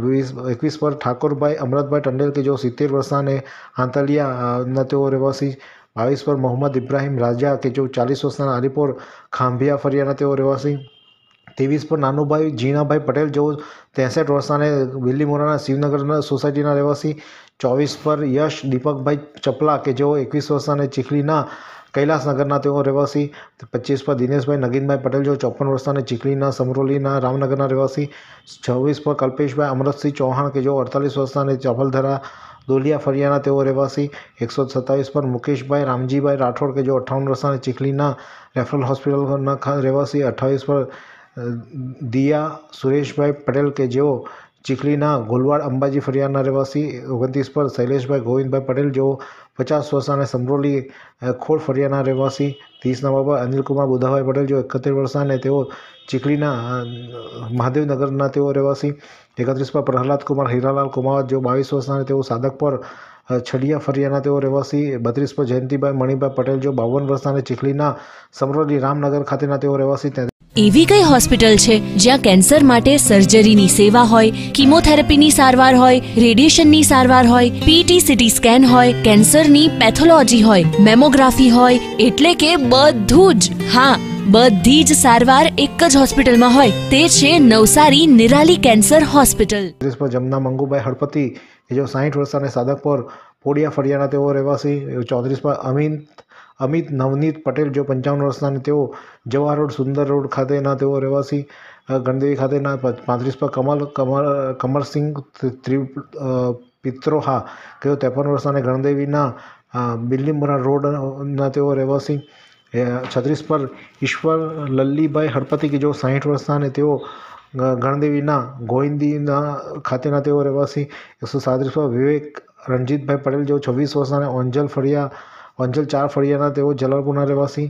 વીસ એકવીસ પર ઠાકોરભાઈ અમરતભાઈ ટંડેલ કે જો સિત્તેર વર્ષના અને આંતલિયાના તેઓ રહેવાસી બાવીસ પર મોહમ્મદ ઇબ્રાહીમ રાજા કે જેઓ ચાલીસ વર્ષના હરિપોર ખાંભિયા ફરિયાના તેઓ રહેવાસી ત્રેવીસ પર નાનુભાઈ જીણાભાઈ પટેલ જેઓ ત્રેસઠ વર્ષાને અને બિલ્લીમોરાના શિવનગરના સોસાયટીના રહેવાસી ચોવીસ પર યશ દીપકભાઈ ચપલા કે જેઓ એકવીસ વર્ષાને ચીખલીના કૈલાસનગરના તેઓ રહેવાસી પચીસ પર દિનેશભાઈ નગીનભાઈ પટેલ જો ચોપન વર્ષના અને ચીખલીના સમરોલીના રામનગરના રહેવાસી છવ્વીસ પર કલ્પેશભાઈ અમરતસિંહ ચૌહાણ કે જેઓ અડતાલીસ વર્ષના અને ચપલધરા દોલિયા ફરિયાના તેઓ રહેવાસી એકસો સત્તાવીસ પર મુકેશભાઈ રામજીભાઈ રાઠોડ કે જેઓ અઠ્ઠાવન વર્ષના અને ચીખલીના રેફરલ હોસ્પિટલના રહેવાસી અઠ્ઠાવીસ પર દિયા સુરેશભાઈ પટેલ કે જેઓ ચીખલીના ગોલવાડ અંબાજી ફરિયાના રહેવાસી ઓગણત્રીસ પર શૈલેષભાઈ ગોવિંદભાઈ પટેલ જેઓ પચાસ વર્ષ અને સમરોલી ખોડ ફરિયાના રહેવાસી ત્રીસના બાબા અનિલકુમાર બુધાભાઈ પટેલ જેઓ એકત્રીસ વર્ષ અને તેઓ ચીખલીના મહાદેવનગરના તેઓ રહેવાસી એકત્રીસ પર પ્રહલાદ કુમાર હીરાલાલ કુમાર જેઓ બાવીસ વર્ષના અને તેઓ સાધક પર છડિયા ફરિયાના તેઓ રહેવાસી બત્રીસ પર જયંતિભાઈ મણિભાઈ પટેલ જેઓ બાવન વર્ષના અને ચીખલીના સમરોલી રામનગર ખાતેના તેઓ રહેવાસી એવી કઈ હોસ્પિટલ છે જ્યાં કેન્સર માટે સર્જરીની સેવા હોય કિમોથેરાપીની સારવાર હોય રેડિયેશનની સારવાર હોય પીટી સીટી સ્કેન હોય કેન્સરની પેથોલોજી હોય મેમોગ્રાફી હોય એટલે કે બધું જ હા બધી જ સારવાર એક જ હોસ્પિટલમાં હોય તે છે નવસારી નિરાલી કેન્સર હોસ્પિટલ જમના મંગુભાઈ હળપતિ જો જેઓ સાહીઠ વર્ષના સાધક પર ફોડિયા ફળિયાના તેઓ રહેવાસી ચોત્રીસમાં અમીન અમિત નવનીત પટેલ જેઓ પંચાવન વર્ષના અને તેઓ જવાહર રોડ સુંદર રોડ ખાતેના તેઓ રહેવાસી ગણદેવી ખાતેના પાંત્રીસ પર કમલ કમર કમરસિંહ ત્રિ પિત્રોહા તેઓ ત્રેપન વર્ષના અને ગણદેવીના બિલ્લીમુરા રોડના તેઓ રહેવાસી છત્રીસ પર ઈશ્વર લલ્લીભાઈ હળપતિ કે જેઓ સાહીઠ વર્ષના અને તેઓ ગણદેવીના ગોવિંદીના ખાતેના તેઓ રહેવાસી એકસો સાડત્રીસમાં વિવેક રણજીતભાઈ પટેલ જેઓ છવ્વીસ વર્ષના અને ઓંજલ ફળિયા અંજલ ચાર ફળિયાના તેઓ જલાલપુરના રહેવાસી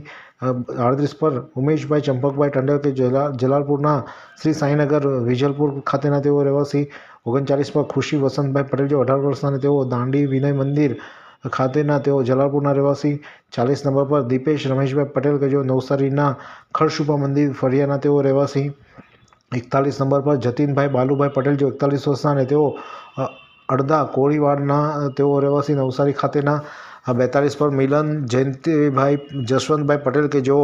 આડત્રીસ પર ઉમેશભાઈ ચંપકભાઈ ટંડેલ કે જલા જલાલપુરના શ્રી સાંઈનગર વિજલપુર ખાતેના તેઓ રહેવાસી ઓગણચાલીસ પર ખુશી વસંતભાઈ પટેલ જે અઢાર વર્ષના તેઓ દાંડી વિનય મંદિર ખાતેના તેઓ જલાલપુરના રહેવાસી ચાલીસ નંબર પર દીપેશ રમેશભાઈ પટેલ કે જેઓ નવસારીના ખરશુપા મંદિર ફરિયાના તેઓ રહેવાસી એકતાલીસ નંબર પર જતીનભાઈ બાલુભાઈ પટેલ જેઓ એકતાલીસ વર્ષના અને તેઓ અડધા કોળીવાડના તેઓ રહેવાસી નવસારી ખાતેના આ બેતાળીસ પર મિલન જયંતિભાઈ જસવંતભાઈ પટેલ કે જેઓ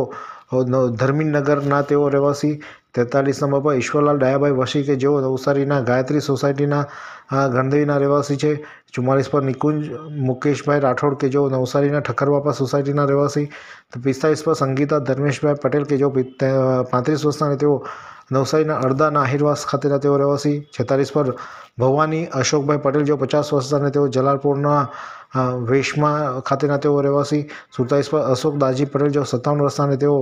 ધર્મીનગરના તેઓ રહેવાસી તેતાલીસ નંબર પર ઈશ્વરલાલ ડાયાભાઈ વસી કે જેઓ નવસારીના ગાયત્રી સોસાયટીના ગણદેવીના રહેવાસી છે ચુમ્માલીસ પર નિકુંજ મુકેશભાઈ રાઠોડ કે જેઓ નવસારીના ઠક્કરબાપા સોસાયટીના રહેવાસી તો પિસ્તાલીસ પર સંગીતા ધર્મેશભાઈ પટેલ કે જેઓ પાંત્રીસ વર્ષના તેઓ નવસારીના અડદાના નાહિરવાસ ખાતેના તેઓ રહેવાસી છેતાલીસ પર ભવાની અશોકભાઈ પટેલ જેઓ પચાસ વર્ષના તેઓ જલાલપુરના વેશમાં ખાતેના તેઓ રહેવાસી સુડતાલીસ પર અશોક દાજી પટેલ જો સત્તાવન વર્ષના અને તેઓ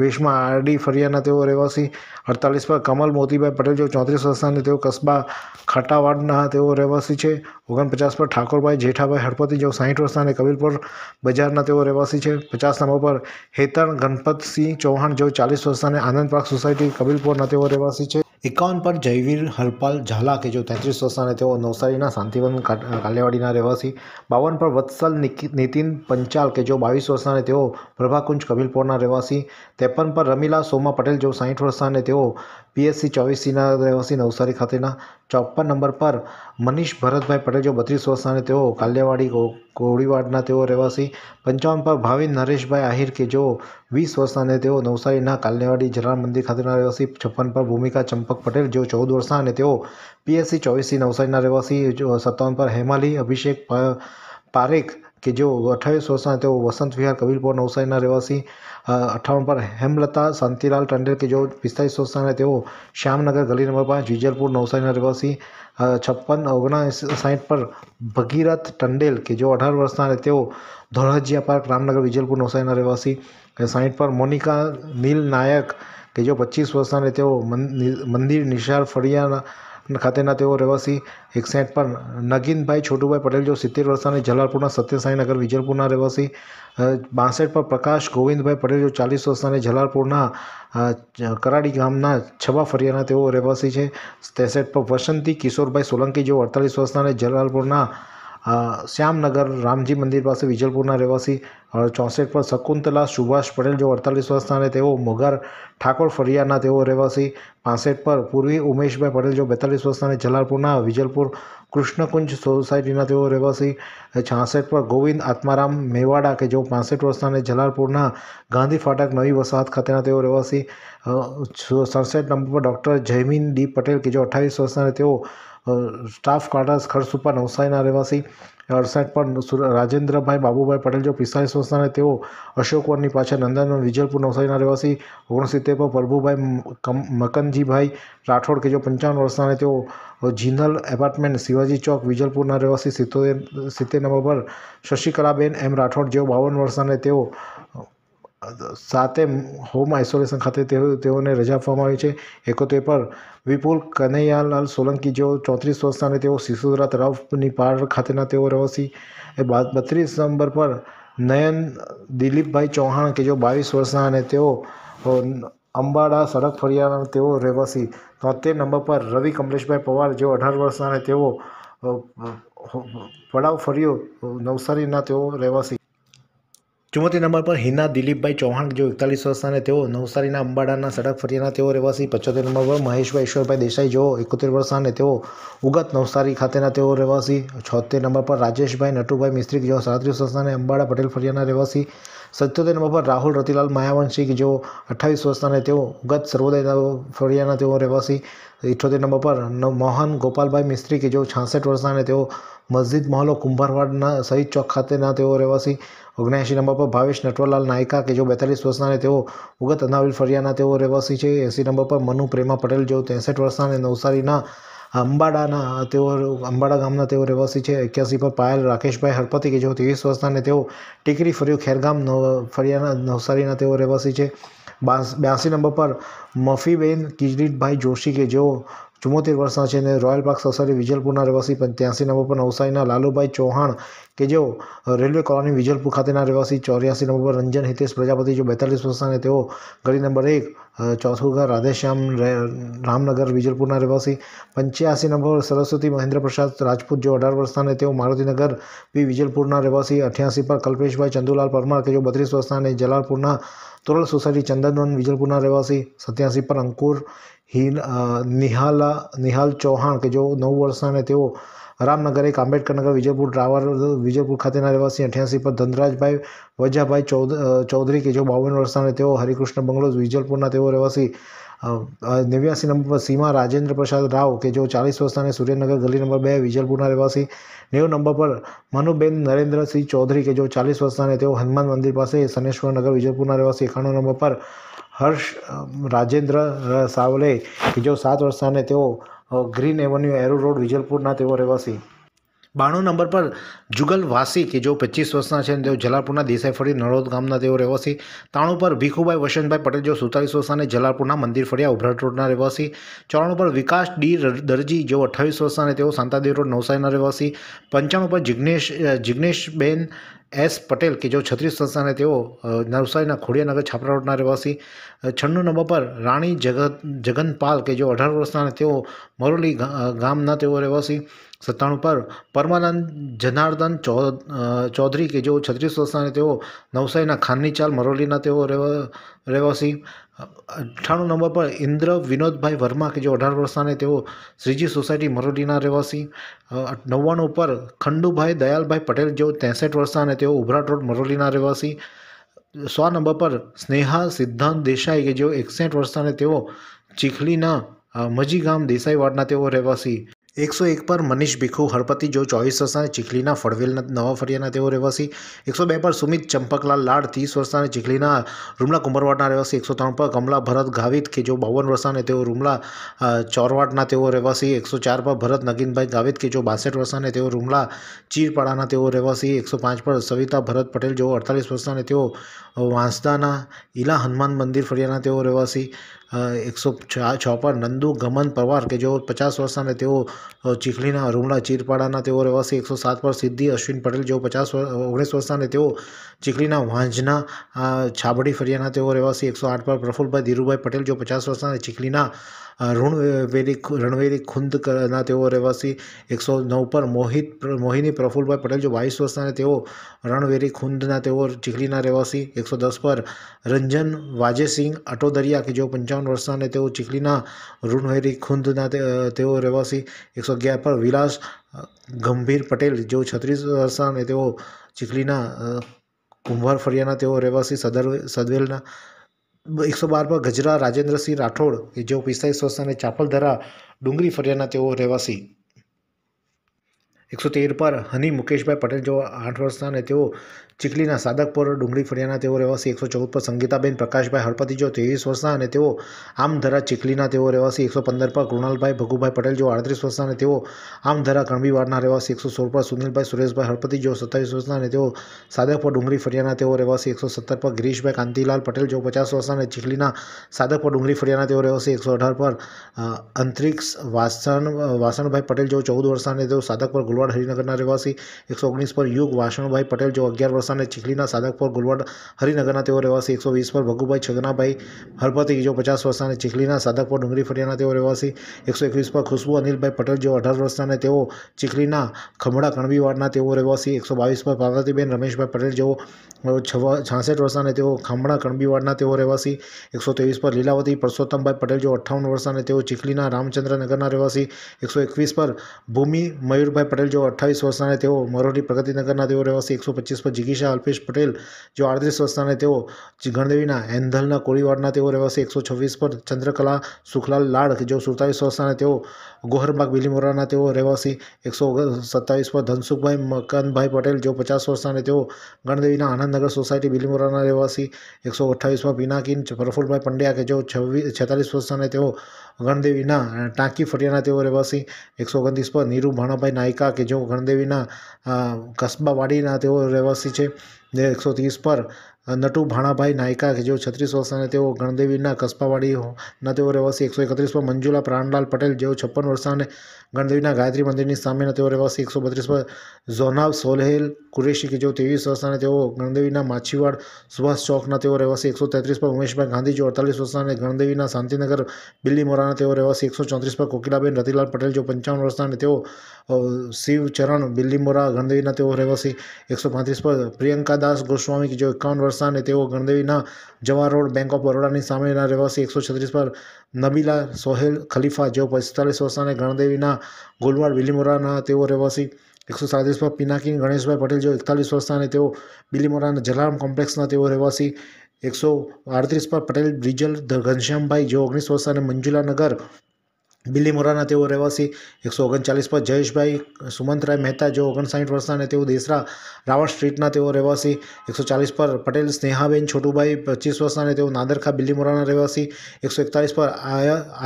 વેશમાં આરડી ફરિયાના તેઓ રહેવાસી અડતાલીસ પર કમલ મોતીભાઈ પટેલ જો ચોત્રીસ વર્ષના તેઓ કસ્બા ખાટાવાડના તેઓ રહેવાસી છે ઓગણપચાસ પર ઠાકોરભાઈ જેઠાભાઈ હળપતિ જેઓ સાહીઠ વર્ષના અને બજારના તેઓ રહેવાસી છે પચાસ નંબર પર હેતણ ગણપતસિંહ ચૌહાણ જેઓ ચાલીસ વર્ષના અને આનંદ પાર્ક સોસાયટી કબીલપુરના તેઓ રહેવાસી છે એકાવન પર જયવીર હરપાલ ઝાલા કે જો તેત્રીસ વર્ષના તેઓ નવસારીના શાંતિવન કાલિયાવાડીના રહેવાસી બાવન પર વત્સલ નીતિન પંચાલ કે જો બાવીસ વર્ષના તેઓ પ્રભાકુંજ કબીલપોરના રહેવાસી ત્રેપન પર રમીલા સોમા પટેલ જો સાહીઠ વર્ષના તેઓ પીએસસી ચોવીસીના રહેવાસી નવસારી ખાતેના ચોપ્પન નંબર પર મનીષ ભરતભાઈ પટેલ જો બત્રીસ વર્ષના તેઓ કાલ્યાવાડી કોળીવાડના તેઓ રહેવાસી પંચાવન પર ભાવિન નરેશભાઈ આહિર કે જો વીસ વર્ષના તેઓ નવસારીના કાલ્યાવાડી જલારામ મંદિર ખાતેના રહેવાસી છપ્પન પર ભૂમિકા ચંપક પટેલ જેઓ ચૌદ વર્ષના અને તેઓ પીએસસી ચોવીસી નવસારીના રહેવાસી સત્તાવન પર હેમાલી અભિષેક પારેખ કે જેઓ અઠ્ઠાવીસ વર્ષના તેઓ વસંત વિહાર કબીરપુર નવસારીના રહેવાસી અઠ્ઠાવન પર હેમલતા શાંતિલાલ ટંડેલ કે જેઓ પિસ્તાલીસ વર્ષના તેઓ શ્યામનગર ગલી નંબર પાંચ વિજલપુર નવસારીના રહેવાસી છપ્પન ઓગણસાઠ પર ભગીરથ ટંડેલ કે જેઓ અઢાર વર્ષના તેઓ ધોળાજીયા પાર્ક રામનગર વિજલપુર નવસારીના રહેવાસી સાઠ પર મોનિકા નીલ નાયક કે જેઓ પચીસ વર્ષના તેઓ મંદિર નિશાળ ફળિયાના ખાતેના તેઓ રહેવાસી એકસેઠ પર નગીનભાઈ છોટુભાઈ પટેલ જો સિત્તેર વર્ષના જલાલપુરના સત્યસાઈનગર વિજલપુરના રહેવાસી બાસઠ પર પ્રકાશ ગોવિંદભાઈ પટેલ જો ચાલીસ વર્ષના જલાલપુરના કરાડી ગામના છબા ફરિયાના તેઓ રહેવાસી છે ત્રેસઠ પર વસંતી કિશોરભાઈ સોલંકી જેઓ અડતાલીસ વર્ષના જલાલપુરના શ્યામનગર રામજી મંદિર પાસે વિજલપુરના રહેવાસી ચોસઠ પર શકુંતલા સુભાષ પટેલ જો અડતાલીસ વર્ષના અને તેઓ મોગર ઠાકોર ફળિયાના તેઓ રહેવાસી પાસઠ પર પૂર્વી ઉમેશભાઈ પટેલ જો બેતાલીસ વર્ષના અને જલાલપુરના વિજલપુર કૃષ્ણકુંજ સોસાયટીના તેઓ રહેવાસી છાસઠ પર ગોવિંદ આત્મારામ મેવાડા કે જેઓ પાસઠ વર્ષના અને જલાલપુરના ગાંધી ફાટક નવી વસાહત ખાતેના તેઓ રહેવાસી સડસઠ નંબર પર ડૉક્ટર જયમીન ડી પટેલ કે જો અઠ્ઠાવીસ વર્ષના અને તેઓ સ્ટાફ ક્વાર્ટર્સ ખરસુપા નવસારીના રહેવાસી અડસઠ પણ રાજેન્દ્રભાઈ બાબુભાઈ પટેલ જો પિસ્તાલીસ વર્ષના તેઓ અશોક વનની પાછળ નંદનવન વિજલપુર નવસારીના રહેવાસી ઓગણસિત્તેર પર પ્રભુભાઈ મકનજીભાઈ રાઠોડ કે જો પંચાવન વર્ષના તેઓ જીનલ એપાર્ટમેન્ટ શિવાજી ચોક વિજલપુરના રહેવાસી સિત્તોતેર સિત્તેર નંબર પર શશિકલાબેન એમ રાઠોડ જેઓ બાવન વર્ષના તેઓ સાથે હોમ આઇસોલેશન ખાતે તેઓને રજા આપવામાં આવી છે એકોતેર પર વિપુલ કનૈયાલાલ સોલંકી જેઓ ચોત્રીસ વર્ષના અને તેઓ સિસોદરા તરફની પાર ખાતેના તેઓ રહેવાસી એ બત્રીસ નંબર પર નયન દિલીપભાઈ ચૌહાણ કે જેઓ બાવીસ વર્ષના અને તેઓ અંબાડા સડક ફળિયાના તેઓ રહેવાસી તોતેર નંબર પર રવિ કમલેશભાઈ પવાર જેઓ અઢાર વર્ષના અને તેઓ પડાવ ફર્યો નવસારીના તેઓ રહેવાસી ચુમ્મોતેર નંબર પર હિના દિલીપભાઈ ચૌહાણ જો એકતાલીસ વર્ષના તેઓ નવસારીના અંબાડાના સડક ફરિયાના તેઓ રહેવાસી પંચોતેર નંબર પર મહેશભાઈ ઈશ્વરભાઈ દેસાઈ જો એકોતેર વર્ષના તેઓ ઉગત નવસારી ખાતેના તેઓ રહેવાસી છોતેર નંબર પર રાજેશભાઈ નટુભાઈ મિસ્ત્રી જેઓ સાડત્રીસ વર્ષના અંબાડા પટેલ ફરિયાના રહેવાસી સત્યોતેર નંબર પર રાહુલ રતિલાલ માયાવંશી જેઓ અઠ્ઠાવીસ વર્ષના તેઓ ઉગત સર્વોદય ફરિયાના તેઓ રહેવાસી ઇઠોતેર નંબર પર મોહન ગોપાલભાઈ મિસ્ત્રી કે જેઓ છાસઠ વર્ષના તેઓ મસ્જિદ મહોલો કુંભારવાડના શહીદ ચોક ખાતેના તેઓ રહેવાસી ઓગણએંશી નંબર પર ભાવેશ નટવરલાલ નાયકા કે જો બેતાલીસ વર્ષના અને તેઓ ઉગત અનાવિલ ફરિયાના તેઓ રહેવાસી છે એંસી નંબર પર મનુ પ્રેમા પટેલ જેઓ ત્રેસઠ વર્ષના અને નવસારીના અંબાડાના તેઓ અંબાડા ગામના તેઓ રહેવાસી છે એક્યાસી પર પાયલ રાકેશભાઈ હરપતિ કે જેઓ ત્રેવીસ વર્ષના અને તેઓ ટીકરી ફર્યું ખેરગામ નવ ફરિયાના નવસારીના તેઓ રહેવાસી છે બાસ બ્યાસી નંબર પર મફીબેન કિજરીતભાઈ જોશી કે જેઓ ચુમ્મોતેર વર્ષના છે અને રોયલ પાર્ક સોસાયટી વિજલપુરના રહેવાસી પણ ત્યાંસી નંબર પર નવસારીના લાલુભાઈ ચૌહાણ કે જેઓ રેલવે કોલોની વિજલપુર ખાતેના રહેવાસી ચોર્યાસી નંબર પર રંજન હિતેશ પ્રજાપતિ જો બેતાલીસ વર્ષના અને તેઓ ગળી નંબર એક ચોથુગા રાધેશ્યામ રામનગર વિજલપુરના રહેવાસી પંચ્યાસી નંબર સરસ્વતી મહેન્દ્ર પ્રસાદ રાજપૂત જો અઢાર વર્ષના અને તેઓ મારુતિનગર બી વિજલપુરના રહેવાસી અઠ્યાસી પર કલ્પેશભાઈ ચંદુલાલ પરમાર કે જેઓ બત્રીસ વર્ષના અને જલાલપુરના તોરલ સોસાયટી ચંદનવન વિજલપુરના રહેવાસી સત્યાસી પર અંકુર હિન નિહાલા નિહાલ ચૌહાણ કે જો નવ વર્ષના અને તેઓ રામનગર એક આંબેડકરનગર વિજયપુર ટાવર વિજયપુર ખાતેના રહેવાસી અઠ્યાસી પર ધનરાજભાઈ વજાભાઈ ચૌદ ચૌધરી કે જો બાવન વર્ષના અને તેઓ હરિકૃષ્ણ બંગલોઝ વિજલપુરના તેઓ રહેવાસી નેવ્યાસી નંબર પર સીમા રાજેન્દ્ર પ્રસાદ રાવ કે જો ચાલીસ વર્ષના સૂર્યનગર ગલી નંબર બે વિજલપુરના રહેવાસી નેવું નંબર પર મનુબેન નરેન્દ્રસિંહ ચૌધરી કે જો ચાલીસ વર્ષના અને તેઓ હનુમાન મંદિર પાસે શનેશ્વર સનેશ્વરનગર વિજયપુરના રહેવાસી એકાણું નંબર પર હર્ષ રાજેન્દ્ર સાવલે કે જો સાત વર્ષાને તેઓ ગ્રીન એવન્યુ એરો રોડ વિજલપુરના તેઓ રહેવાસી બાણું નંબર પર જુગલ વાસી કે જો પચીસ વર્ષના છે તેઓ જલારપુરના દેસાઈ દેસાઈફળી નળોદ ગામના તેઓ રહેવાસી તાણું પર ભીખુભાઈ વસંતભાઈ પટેલ જો સુડતાલીસ વર્ષના જલારપુરના મંદિર ફળિયા ઉભરાટ રોડના રહેવાસી ચોરાણું પર વિકાસ ડી દરજી જેઓ અઠ્ઠાવીસ વર્ષાને તેઓ શાંતાદેવ રોડ નવસારીના રહેવાસી પંચાણું પર જિગ્નેશ જિગ્નેશબેન એસ પટેલ કે જો છત્રીસ સંસ્થાને તેઓ નવસારીના ખોડિયાનગર છાપરા રોડના રહેવાસી છન્નું નંબર પર રાણી જગત જગનપાલ કે જો અઢાર વર્ષના તેઓ મરોલી ગામના તેઓ રહેવાસી સત્તાણું પર પરમાનંદ જનાર્દન ચૌધરી કે જેઓ છત્રીસ વર્ષના તેઓ નવસારીના ખાનની ચાલ મરોલીના તેઓ રહેવાસી અઠ્ઠાણું નંબર પર ઇન્દ્ર વિનોદભાઈ વર્મા કે જે અઢાર વર્ષના તેઓ શ્રીજી સોસાયટી મરોલીના રહેવાસી નવ્વાણું પર ખંડુભાઈ દયાલભાઈ પટેલ જેઓ ત્રેસઠ વર્ષના અને તેઓ ઉભરાટ રોડ મરોલીના રહેવાસી સો નંબર પર સ્નેહા સિદ્ધાંત દેસાઈ કે જેઓ એકસઠ વર્ષના તેઓ ચીખલીના મજી ગામ દેસાઈ વાડના તેઓ રહેવાસી એકસો એક પર મનીષ ભીખુ હળપતિ જો ચોવીસ વર્ષના ચીખલીના ફળવેલના નવા ફરિયાના તેઓ રહેવાસી એકસો બે પર સુમિત ચંપકલાલ લાડ ત્રીસ વર્ષના ચીખલીના રૂમલા કુંભરવાડના રહેવાસી એકસો ત્રણ પર કમલા ભરત ગાવિત કે જો બાવન વર્ષના તેઓ રૂમલા ચોરવાડના તેઓ રહેવાસી એકસો ચાર પર ભરત નગીનભાઈ ગાવિત કે જો બાસઠ વર્ષના તેઓ રૂમલા ચીરપાડાના તેઓ રહેવાસી એકસો પાંચ પર સવિતા ભરત પટેલ જેઓ અડતાલીસ વર્ષના તેઓ વાંસદાના ઇલા હનુમાન મંદિર ફરિયાના તેઓ રહેવાસી એકસો ચોપન નંદુ ગમન પવાર કે જેઓ પચાસ વર્ષના તેઓ ચીખલીના રૂમડા ચીરપાડાના તેઓ રહેવાસી એકસો સાત પર સિદ્ધિ અશ્વિન પટેલ જેઓ પચાસ ઓગણીસ વર્ષના તેઓ ચીખલીના વાંજના છાબડી ફરિયાના તેઓ રહેવાસી એકસો આઠ પર પ્રફુલભાઈ ધીરુભાઈ પટેલ જેઓ પચાસ વર્ષના અને ચીખલીના ઋણવેરી રણવેરી ખુંદના તેઓ રહેવાસી એકસો નવ પર મોહિત મોહિની પ્રફુલભાઈ પટેલ જો બાવીસ વર્ષના તેઓ રણવેરી ખુંદના તેઓ ચીખલીના રહેવાસી એકસો દસ પર રંજન વાજેસિંહ અટોદરિયા કે જેઓ પંચાવન વર્ષના અને તેઓ ચીખલીના ઋણવેરી ખુંદના તેઓ રહેવાસી એકસો અગિયાર પર વિલાસ ગંભીર પટેલ જેઓ છત્રીસ વર્ષના અને તેઓ ચીખલીના કુંભાર ફરિયાના તેઓ રહેવાસી સદર સદવેલના એકસો બારમાં ગજરા રાજેન્દ્રસિંહ રાઠોડ કે જેઓ પિસ્તાલીસ વર્ષના ચાપલધરા ડુંગરી ફરિયાના તેઓ રહેવાસી એકસો તેર પર હની મુકેશભાઈ પટેલ જેઓ આઠ વર્ષના અને તેઓ चिखली साधकपुर डूंगी फरियाना रहवासी एक सौ चौदह पर संगीताबेन प्रकाश भाई हड़पति जो तेवीस वर्षा आमधरा चिखली रहवासी एक सौ पंदर पर कृणाल कृणालभाई भगुभाई पटेल जो आड़तीस वर्षा आमधरा कणबीवाड़ रहवासी एक सौ सोल पर सुनिलभाई सुरेशभाई हड़पति जो सत्ताईस वर्षा साधकपुर डूंगी फरियाना रहवासी एक सौ सत्तर पर गिरीशभाई कांतिलाल पटेल जो पचास वर्षा चिखली साधकपुर डूंगी फरियाना रहवासी एक सौ अठार पर अंतरिक्ष वासण वसण भाई पटेल जो चौदह वर्ष साधकपुर गुलवाड़ हरिनगर रहवासी एक सौ ओगनीस पर युग वासण भाई पटेल जो अगर वर्ष વસાને ચીખલીના સાદકપુર ગુલવડ હરિનગરના તેઓ રહેવાસી એકસો વીસ પર ભગુભાઈ છગનાભાઈ હરપતિ જો પચાસ વર્ષના ચીખલીના સાદકપુર ડુંગરી ફળિયાના તેઓ રહેવાસી એકસો એકવીસ પર ખુશ્બુ અનિલભાઈ પટેલ જેઓ અઢાર વર્ષના તેઓ ચીખલીના ખમડા કણબીવાડના તેઓ રહેવાસી એકસો બાવીસ પર પાર્વતીબેન રમેશભાઈ પટેલ જેઓ છાસઠ વર્ષના તેઓ ખમણા કણબીવાડના તેઓ રહેવાસી એકસો ત્રેવીસ પર લીલાવતી પરસોત્તમભાઈ પટેલ જો અઠ્ઠાવન વર્ષના તેઓ ચીખલીના રામચંદ્રનગરના રહેવાસી એકસો એકવીસ પર ભૂમિ મયુરભાઈ પટેલ જો અઠ્ઠાવીસ વર્ષના તેઓ મરોલી પ્રગતિનગરના તેઓ રહેવાસી એકસો પચીસ પર જીગી ચિકિત્સા અલ્પેશ પટેલ જો આડત્રીસ વર્ષના તેઓ ગણદેવીના એન્ધલના કોળીવાડના તેઓ રહેવાસી એકસો છવ્વીસ પર ચંદ્રકલા સુખલાલ લાડ જેઓ સુડતાલીસ વર્ષના તેઓ ગોહરબાગ બિલીમોરાના તેઓ રહેવાસી એકસો સત્તાવીસ પર ધનસુખભાઈ મકાનભાઈ પટેલ જેઓ પચાસ વર્ષના તેઓ ગણદેવીના આનંદનગર સોસાયટી બિલીમોરાના રહેવાસી એકસો અઠ્ઠાવીસમાં પિનાકીન પ્રફુલભાઈ પંડ્યા કે જેઓ છવ્વીસ છેતાલીસ વર્ષના તેઓ ગણદેવીના ટાંકી ફટિયાના તેઓ રહેવાસી એકસો ઓગણત્રીસ પર નીરુ ભાણાભાઈ નાયકા કે જેઓ ગણદેવીના કસબાવાડીના તેઓ રહેવાસી છે જે એકસો ત્રીસ પર નટુ ભાણાભાઈ નાયકા કે જેઓ છત્રીસ વર્ષના તેઓ ગણદેવીના કસ્બાવાડીના તેઓ રહેવાસી એકસો એકત્રીસ પર મંજુલા પ્રાણલાલ પટેલ જેઓ છપ્પન વર્ષના ગણદેવીના ગાયત્રી મંદિરની સામેના તેઓ રહેવાસી એકસો બત્રીસમાં ઝોનાવ સોલહેલ કુરેશી કે જેઓ ત્રેવીસ વર્ષના તેઓ ગણદેવીના માછીવાડ સુભાષ ચોકના તેઓ રહેવાસી એકસો તેત્રીસ પર ઉમેશભાઈ ગાંધી જે અડતાલીસ વર્ષના અને ગણદેવીના શાંતિનગર બિલ્લી મોરાના તેઓ રહેવાસી એકસો ચોત્રીસ પર કોકિલાબેન રતિલાલ પટેલ જેઓ પંચાવન વર્ષના અને તેઓ શિવચરણ બિલ્લીમોરા ગણદેવીના તેઓ રહેવાસી એકસો પાંત્રીસ પર પ્રિયંકા દાસ ગોસ્વામી કે જેઓ એકાવન વર્ષના અને તેઓ ગણદેવીના જવા રોડ બેંક ઓફ બરોડાની સામેના રહેવાસી એકસો છત્રીસ પર નબીલા સોહેલ ખલીફા જેઓ પિસ્તાલીસ વર્ષના અને ગણદેવીના ગોલવાડ બિલીમોરાના તેઓ રહેવાસી એકસો સાડત્રીસમાં પિનાકીન ગણેશભાઈ પટેલ જેઓ એકતાલીસ વર્ષના અને તેઓ બિલીમોરાના જલારામ કોમ્પ્લેક્સના તેઓ રહેવાસી એકસો આડત્રીસ પર પટેલ બ્રિજલ ઘનશ્યામભાઈ જેઓ ઓગણીસ વર્ષના અને મંજુલાનગર बिल्ली मोरा रहवासी एक सौ ओगन पर जयेश भाई सुमंतराय मेहता जो ओगणसाइठ वर्षा ने देसरा रावण स्ट्रीटना रहवासी एक सौ चालीस पर पटेल स्नेहाबेन छोटू भाई पच्चीस वर्षा ने नादरखा बिल्ली मोरा रहवासी एक सौ एकतालीस पर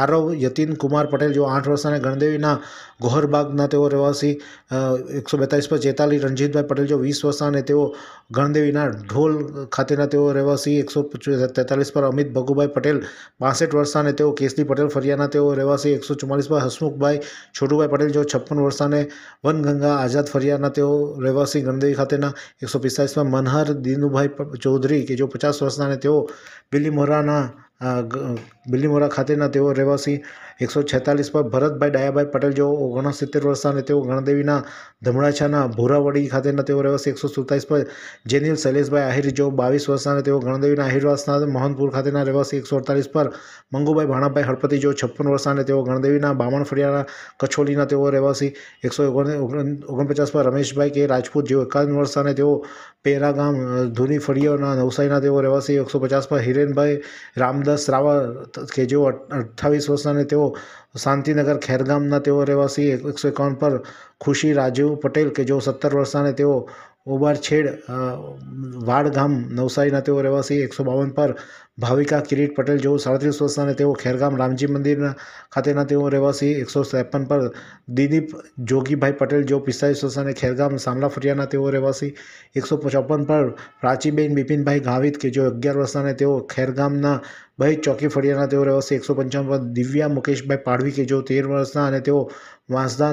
आरव यतीन कुमार पटेल जो आठ वर्षा ने गणदेवीना गोहरबाग रहवासी एक सौ बेतालीस पर चेताली रणजीत भाई पटेल जो वीस वर्षा ने गणदेवीना ढोल खाते रहवासी एक सौ तेतालीस पर अमित भगूभा पटेल पांसठ वर्षा ने केसली पटेल फरियाना रहवासी एक એકસો ચુમ્માલીસમાં હસમુખભાઈ છોટુભાઈ પટેલ જેઓ છપ્પન વર્ષાને વનગંગા આઝાદ ફરિયાદના તેઓ રહેવાસી ગણદેવી ખાતેના એકસો પિસ્તાલીસમાં મનહર દિનુભાઈ ચૌધરી કે જેઓ પચાસ વર્ષના અને તેઓ બિલીમોરાના બિલીમોરા ખાતેના તેઓ રહેવાસી એકસો છેતાલીસ પર ભરતભાઈ ડાયાભાઈ પટેલ જેઓ ઓગણસિત્તેર વર્ષના અને તેઓ ગણદેવીના ધમણાછાના ભોરાવડી ખાતેના તેઓ રહેવાસી એકસો સુડતાલીસ પર જેનિલ શૈલેષભાઈ આહિર જેઓ બાવીસ વર્ષના અને તેઓ ગણદેવીના આહિરવાસના મોહનપુર ખાતેના રહેવાસી એકસો અડતાલીસ પર મંગુભાઈ ભાણાભાઈ હળપતિ જેઓ છપ્પન વર્ષના અને તેઓ ગણદેવીના બામણ ફળિયાના કછોલીના તેઓ રહેવાસી એકસો ઓગણપચાસ પર રમેશભાઈ કે રાજપૂત જેઓ એકાવન વર્ષના અને તેઓ પેરાગામ ધૂની ફળિયાના નવસારીના તેઓ રહેવાસી એકસો પચાસ પર હિરેનભાઈ રામદ દસ રાવત કે જેઓ અઠ્ઠાવીસ વર્ષના તેઓ શાંતિનગર ખેરગામના તેઓ રહેવાસી એકસો એકાવન પર ખુશી રાજીવ પટેલ કે જેઓ સત્તર વર્ષના તેઓ ઓબારછેડ વાડ ગામ નવસારીના તેઓ રહેવાસી એકસો બાવન પર भाविका किरीट पटेल जो साड़ीस वर्ष वो खैरगाम रामजी मंदिर खाते रहवासी एक सौ तेपन पर दिलीप जोगी भाई पटेल जो पिस्तालीस वर्ष ने खैरगाम सामला फरिया रहवासी एक सौ चौपन पर प्राचीबेन बिपिन भाई गावित के जो अगर वर्ष खैरगाम भाई चौकी फरिया रहवासी एक सौ पंचावन पर दिव्या मुकेश भाई पाड़वी के जो तेर वर्ष वाँसदा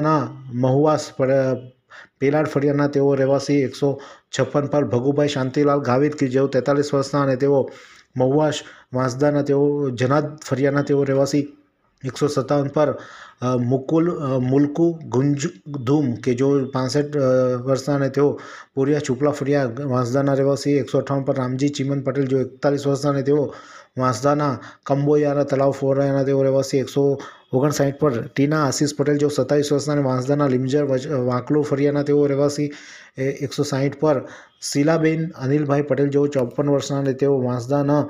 महुआस पेलाड़ फरिया रहवासी एक सौ छप्पन पर भगुभा शांतिलाल गावित के जो तेतालीस वर्ष મહુવાશ વાંસદાના તેઓ જનાદ ફરિયાના તેઓ રહેવાસી એકસો સત્તાવન પર મુકુલ મુલકુ ગુંજ ધૂમ કે જો પાસઠ વર્ષના અને તેઓ પુરિયા ચુપલા ફરિયા વાંસદાના રહેવાસી એકસો અઠાવન પર રામજી ચીમન પટેલ જો એકતાલીસ વર્ષના અને તેઓ વાંસદાના કંબોયાના તલાવ ફોરાયાના તેઓ રહેવાસી એકસો ઓગણસાઠ પર ટીના આશિષ પટેલ જેઓ સત્તાવીસ વર્ષના અને વાંસદાના લીમજર વાંકલો ફરિયાના તેઓ રહેવાસી એકસો સાહીઠ પર શીલાબેન અનિલભાઈ પટેલ જેઓ ચોપન વર્ષના અને તેઓ વાંસદાના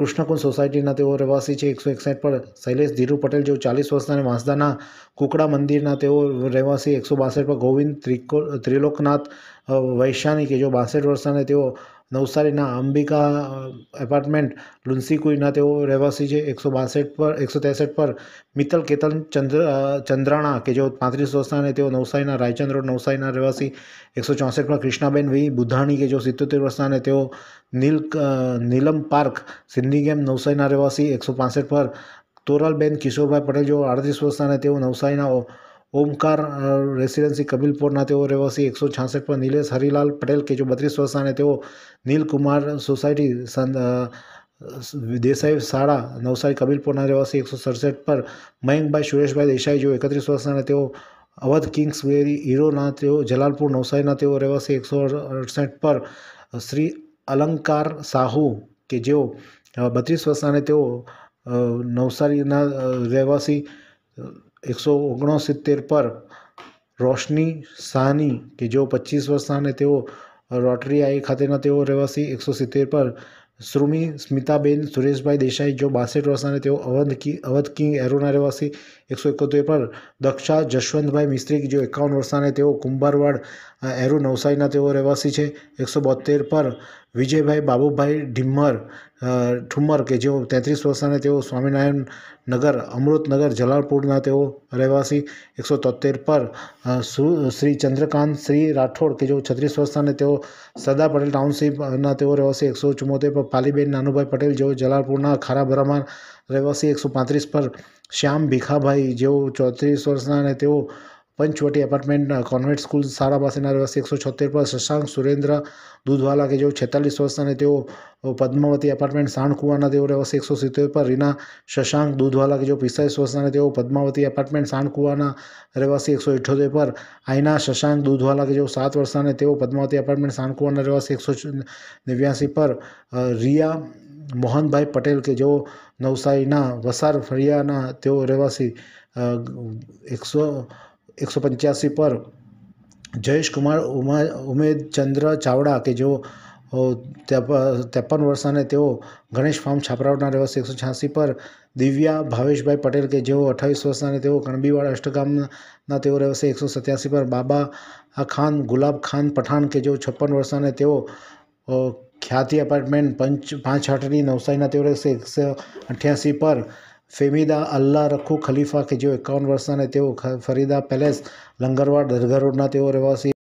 કૃષ્ણકુંજ સોસાયટીના તેઓ રહેવાસી છે એકસો એકસાઠ પર શૈલેષ ધીરુ પટેલ જેઓ ચાલીસ વર્ષના અને વાંસદાના કુકડા મંદિરના તેઓ રહેવાસી એકસો બાસઠ પર ગોવિંદ ત્રિકો ત્રિલોકનાથ વૈશાની કે જેઓ બાસઠ વર્ષના અને તેઓ નવસારીના અંબિકા એપાર્ટમેન્ટ લુન્સી કુઈના તેઓ રહેવાસી છે એકસો બાસઠ પર એકસો ત્રેસઠ પર મિત્તલ કેતન ચંદ્ર ચંદ્રાણા કે જેઓ પાંત્રીસ વર્ષના અને તેઓ નવસારીના રાયચંદ રોડ નવસારીના રહેવાસી એકસો ચોસઠ પર કૃષ્ણાબેન વી બુધાણી કે જેઓ સિત્તોતેર વર્ષના અને તેઓ નીલ નીલમ પાર્ક સિંધી ગેમ નવસારીના રહેવાસી એકસો પાસઠ પર તોરલબેન કિશોરભાઈ પટેલ જેઓ આડત્રીસ વર્ષના અને તેઓ નવસારીના ઓમકાર રેસિડેન્સી કબીલપુરના તેઓ રહેવાસી એકસો છાસઠ પર નિલેશ હરિલાલ પટેલ કે જો બત્રીસ વર્ષના અને તેઓ નીલકુમાર સોસાયટી દેસાઈ શાળા નવસારી કબીલપુરના રહેવાસી એકસો સડસઠ પર મયંકભાઈ સુરેશભાઈ દેસાઈ જેઓ એકત્રીસ વર્ષના અને તેઓ અવધ કિંગ્સ વેરી હીરોના તેઓ જલાલપુર નવસારીના તેઓ રહેવાસી એકસો અડસઠ પર શ્રી અલંકાર સાહુ કે જેઓ બત્રીસ વર્ષના અને તેઓ નવસારીના રહેવાસી એકસો ઓગણસિત્તેર પર રોશની સાની કે જેઓ પચીસ વર્ષના અને તેઓ રોટરી આઈ ખાતેના તેઓ રહેવાસી એકસો સિત્તેર પર શ્રુમી સ્મિતાબેન સુરેશભાઈ દેસાઈ જો બાસઠ વર્ષના અને તેઓ અવધ કિંગ અવધ કિંગ એરોના રહેવાસી એકસો એકોતેર પર દક્ષા જશવંતભાઈ મિસ્ત્રી જો એકાવન વર્ષના અને તેઓ કુંભારવાડ એરો નવસારીના તેઓ રહેવાસી છે એકસો બોતેર પર વિજયભાઈ બાબુભાઈ ઢિમ્મર ઠુમર કે જેઓ તેત્રીસ વર્ષના તેઓ સ્વામિનારાયણ નગર અમૃતનગર જલાલપુરના તેઓ રહેવાસી એકસો તોતેર પર શ્રી ચંદ્રકાંત શ્રી રાઠોડ કે જેઓ છત્રીસ વર્ષના તેઓ સરદાર પટેલ ટાઉનશીપના તેઓ રહેવાસી એકસો ચુમ્મોતેર પર પાલીબેન નાનુભાઈ પટેલ જેઓ જલાલપુરના ખારાભરામાં રહેવાસી એકસો પાંત્રીસ પર શ્યામ ભીખાભાઈ જેઓ ચોત્રીસ વર્ષના અને તેઓ પંચવટી એપાર્ટમેન્ટના કોન્વેન્ટ સ્કૂલ સારા પાસેના રહેવાસી એકસો છોતેર પર શશાંક સુરેન્દ્ર દૂધવાલા કે જેઓ છેતાલીસ વર્ષ અને તેઓ પદ્માવતી એપાર્ટમેન્ટ સાણકુવાના તેઓ રહેવાસી એકસો સિત્તેર પર રીના શશાંક દૂધવાલા કે જેઓ પિસ્તાલીસ વર્ષ અને તેઓ પદ્માવતી એપાર્ટમેન્ટ સાણકુવાના રહેવાસી એકસો ઇઠ્યોતેર પર આઈના શશાંક દૂધવાલા કે જેઓ સાત વર્ષના અને તેઓ પદ્માવતી એપાર્ટમેન્ટ સાણકુવાના રહેવાસી એકસો નેવ્યાસી પર રિયા મોહનભાઈ પટેલ કે જેઓ નવસારીના વસાર ફળિયાના તેઓ રહેવાસી એકસો એકસો પંચ્યાસી પર જયેશ કુમાર ઉમા ઉમેદચંદ્ર ચાવડા કે જેઓ ત્રેપન વર્ષાને તેઓ ગણેશ ફાર્મ છાપરાવના રહેવાસી એકસો છ્યાસી પર દિવ્યા ભાવેશભાઈ પટેલ કે જેઓ અઠાવીસ વર્ષના તેઓ કણબીવાડા અષ્ટગામના તેઓ રહેવાસી એકસો સત્યાસી પર બાબા ખાન ગુલાબ ખાન પઠાણ કે જેઓ છપ્પન વર્ષના તેઓ ખ્યાતિ અપાર્ટમેન્ટ પંચ પાંચ આઠની નવસારીના તેઓ રહેશે એકસો અઠ્યાસી પર ફેમિદા અલ્લા રખુ ખલીફા કે જેઓ એકાવન વર્ષના અને તેઓ ફરીદા પેલેસ લંગરવાડ દરગાહ રોડના તેઓ રહેવાસી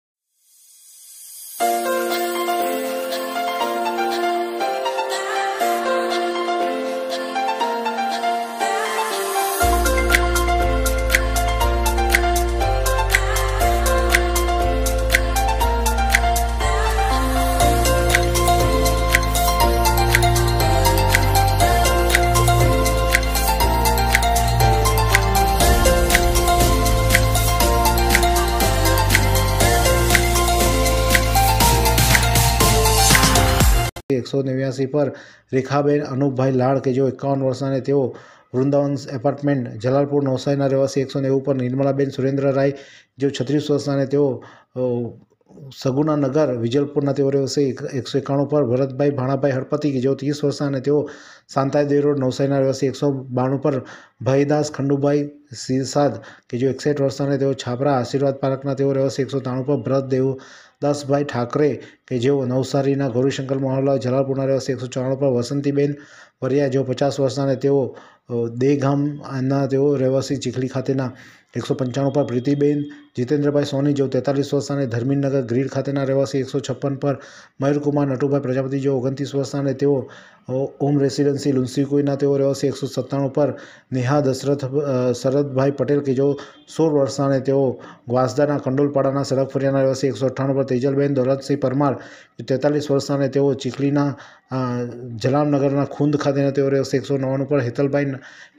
એકસો નેવ્યાસી પર રેખાબેન અનુપભાઈ લાડ કે જેઓ એકાવન વર્ષાને તેઓ વૃંદાવન એપાર્ટમેન્ટ જલાલપુર નવસારીના રહેવાસી એકસો નેવું પર નિર્મલાબેન સુરેન્દ્ર રાય જેઓ છત્રીસ વર્ષાને તેઓ સગુના નગર વિજલપુરના તેઓ રહેવાસી એકસો એકાણું પર ભરતભાઈ ભાણાભાઈ હળપતિ કે જેઓ ત્રીસ વર્ષના અને તેઓ શાંતાદેવ રોડ નવસારીના રહેવાસી એકસો બાણું પર ભાઈદાસ ખંડુભાઈ સિરસાદ કે જેઓ એકસઠ વર્ષના અને તેઓ છાપરા આશીર્વાદ પાર્કના તેઓ રહેવાસી એકસો ત્રાણું પર ભરત દેવ દાસભાઈ ઠાકરે કે જેઓ નવસારીના ગૌરીશંકર મોહનલાલ જલાલપુરના રહેવાસી એકસો ચોરાણું પર વસંતીબેન વરિયા જેઓ પચાસ વર્ષના અને તેઓ દેગામના તેઓ રહેવાસી ચીખલી ખાતેના એકસો પંચાણું પર પ્રીતિબેન જીતેન્દ્રભાઈ સોની જેઓ તેતાલીસ વર્ષ અને ધર્મીનગર ગ્રીડ ખાતેના રહેવાસી એકસો છપ્પન પર મયુરકુમાર નટુભાઈ પ્રજાપતિ જેઓ ઓગણત્રીસ વર્ષના અને તેઓ ઓમ રેસિડેન્સી લુન્સીકુઈના તેઓ રહેવાસી એકસો સત્તાણું પર નેહા દશરથ શરદભાઈ પટેલ કે જેઓ સોળ વર્ષાને તેઓ ગ્વાસદાના કંડોલપાડાના સડક ફરિયાના રહેવાસી એકસો અઠ્ઠાણું પર તેજલબેન દોલતસિંહ પરમાર તેતાલીસ વર્ષના અને તેઓ ચીખલીના જલામનગરના ખુંદ ખાતેના તેઓ રહેશે એકસો નવ્વાણું પર હેતલભાઈ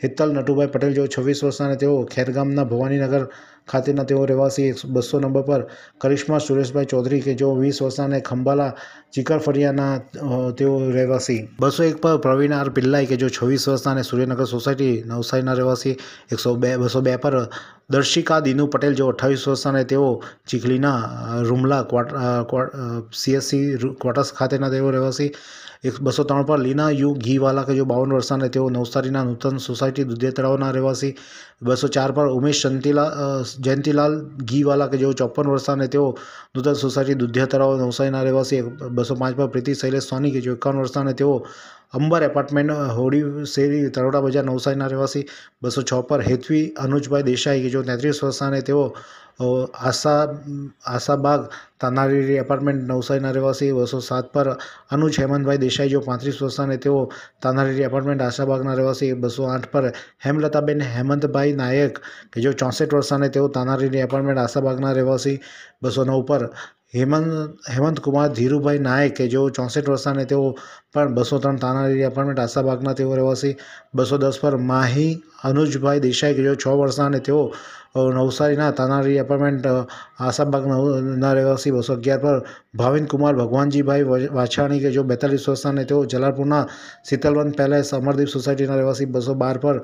હેતલ નટુભાઈ પટેલ જેઓ છવ્વીસ વર્ષના અને તેઓ ખેરગામના ભવાનીનગર ખાતેના તેઓ રહેવાસી બસો નંબર પર કરિશ્મા સુરેશભાઈ ચૌધરી કે જો વીસ વર્ષના ખંભાલા ચિકર તેઓ રહેવાસી બસો એક પર પ્રવીણ આર પિલ્લાઈ કે જો છવ્વીસ વર્ષના અને સૂર્યનગર સોસાયટી નવસારીના રહેવાસી એકસો બે બસો બે પર દર્શિકા દિનુ પટેલ જેઓ અઠ્ઠાવીસ વર્ષ તેઓ ચીખલીના રૂમલા સીએસસી ક્વાર્ટર્સ ખાતેના તેઓ રહેવાસી એક બસો ત્રણ પર લીના યુ ઘીવાલા કે જો બાવન વર્ષના તેઓ નવસારીના નૂતન સોસાયટી દુધિયા રહેવાસી બસો ચાર પર ઉમેશ જયંતિલા જયંતિલાલ ઘીવાલા કે જેઓ ચોપન વર્ષના તેઓ નૂતન સોસાયટી દુધિયા તળાવ નવસારીના રહેવાસી બસો પાંચ પર પ્રીતિ શૈલેષ સોની કે જો એકાવન વર્ષના તેઓ અંબર એપાર્ટમેન્ટ હોડી શેરી તરોડા બજાર નવસારીના રહેવાસી બસો છ પર હેતવી અનુજભાઈ દેસાઈ કે જો તેત્રીસ વર્ષાને તેઓ આશા આશાબાગ તાનારીરી એપાર્ટમેન્ટ નવસારીના રહેવાસી બસો સાત પર અનુજ હેમંતભાઈ દેસાઈ જો પાંત્રીસ વર્ષાને તેઓ તાનારીરી એપાર્ટમેન્ટ આશાબાગના રહેવાસી બસો આઠ પર હેમલતાબેન હેમંતભાઈ નાયક કે જો ચોસઠ વર્ષાને તેઓ તાનારીરી એપાર્ટમેન્ટ આશાબાગના રહેવાસી બસો નવ પર હેમંત હેમંતકુમાર ધીરુભાઈ નાયક કે જેઓ ચોસઠ વર્ષના તેઓ પણ બસો ત્રણ તાનારી અપાર્ટમેન્ટ આશાબાગના તેઓ રહેવાસી બસો દસ પર માહી અનુજભાઈ દેસાઈ કે જેઓ છ વર્ષના અને તેઓ નવસારીના તાનારી એપાર્ટમેન્ટ આશાબાગના રહેવાસી બસો અગિયાર પર ભાવિનકુમાર ભગવાનજીભાઈ વાછાણી કે જો બેતાલીસ વર્ષના અને તેઓ જલાલપુરના શીતલવંત પેલેસ અમરદીપ સોસાયટીના રહેવાસી બસો બાર પર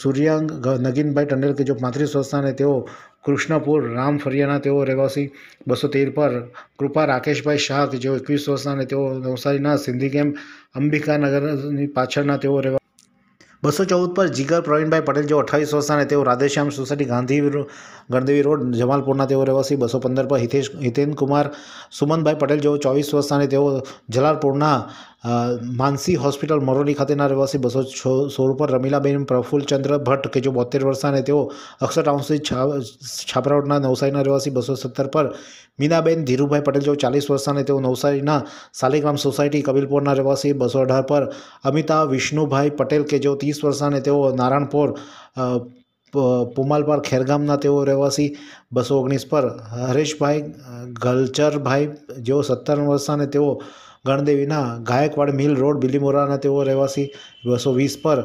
સૂર્યાંગ નગીનભાઈ ટંડેલ કે જો પાંત્રીસ વર્ષના અને તેઓ કૃષ્ણપુર રામ ફરિયાના તેઓ રહેવાસી બસો તેર પર કૃપા રાકેશભાઈ શાહ કે જેઓ એકવીસ વર્ષના તેઓ નવસારીના સિંધી કેમ્પ અંબિકાનગરની પાછળના તેઓ રહેવા બસો ચૌદ પર જીગર પ્રવીણભાઈ પટેલ જેઓ અઠ્ઠાવીસ વર્ષના તેઓ રાધેશ્યામ સોસાયટી ગાંધી ગણદેવી રોડ જમાલપુરના તેઓ રહેવાસી બસો પંદર પર હિતેશ હિતેન કુમાર સુમનભાઈ પટેલ જેઓ ચોવીસ વર્ષના તેઓ જલાલપુરના માનસી હોસ્પિટલ મોરોલી ખાતેના રહેવાસી બસો છો સોળ પર રમીલાબેન પ્રફુલ્લચંદ્ર ભટ્ટ કે જો બોતેર વર્ષના અને તેઓ અક્ષર ટાઉનશીપ છા રોડના નવસારીના રહેવાસી બસો સત્તર પર મીનાબેન ધીરુભાઈ પટેલ જો ચાલીસ વર્ષના અને તેઓ નવસારીના સાલિગ્રામ સોસાયટી કબીલપોરના રહેવાસી બસો અઢાર પર અમિતા વિષ્ણુભાઈ પટેલ કે જેઓ ત્રીસ વર્ષના અને તેઓ નારાયણપોર પુમાલપાર ખેરગામના તેઓ રહેવાસી બસો ઓગણીસ પર હરેશભાઈ ગલચરભાઈ જેઓ સત્તર વર્ષના અને તેઓ ગણદેવીના ગાયકવાડ મિલ રોડ બિલીમોરાના તેઓ રહેવાસી બસો વીસ પર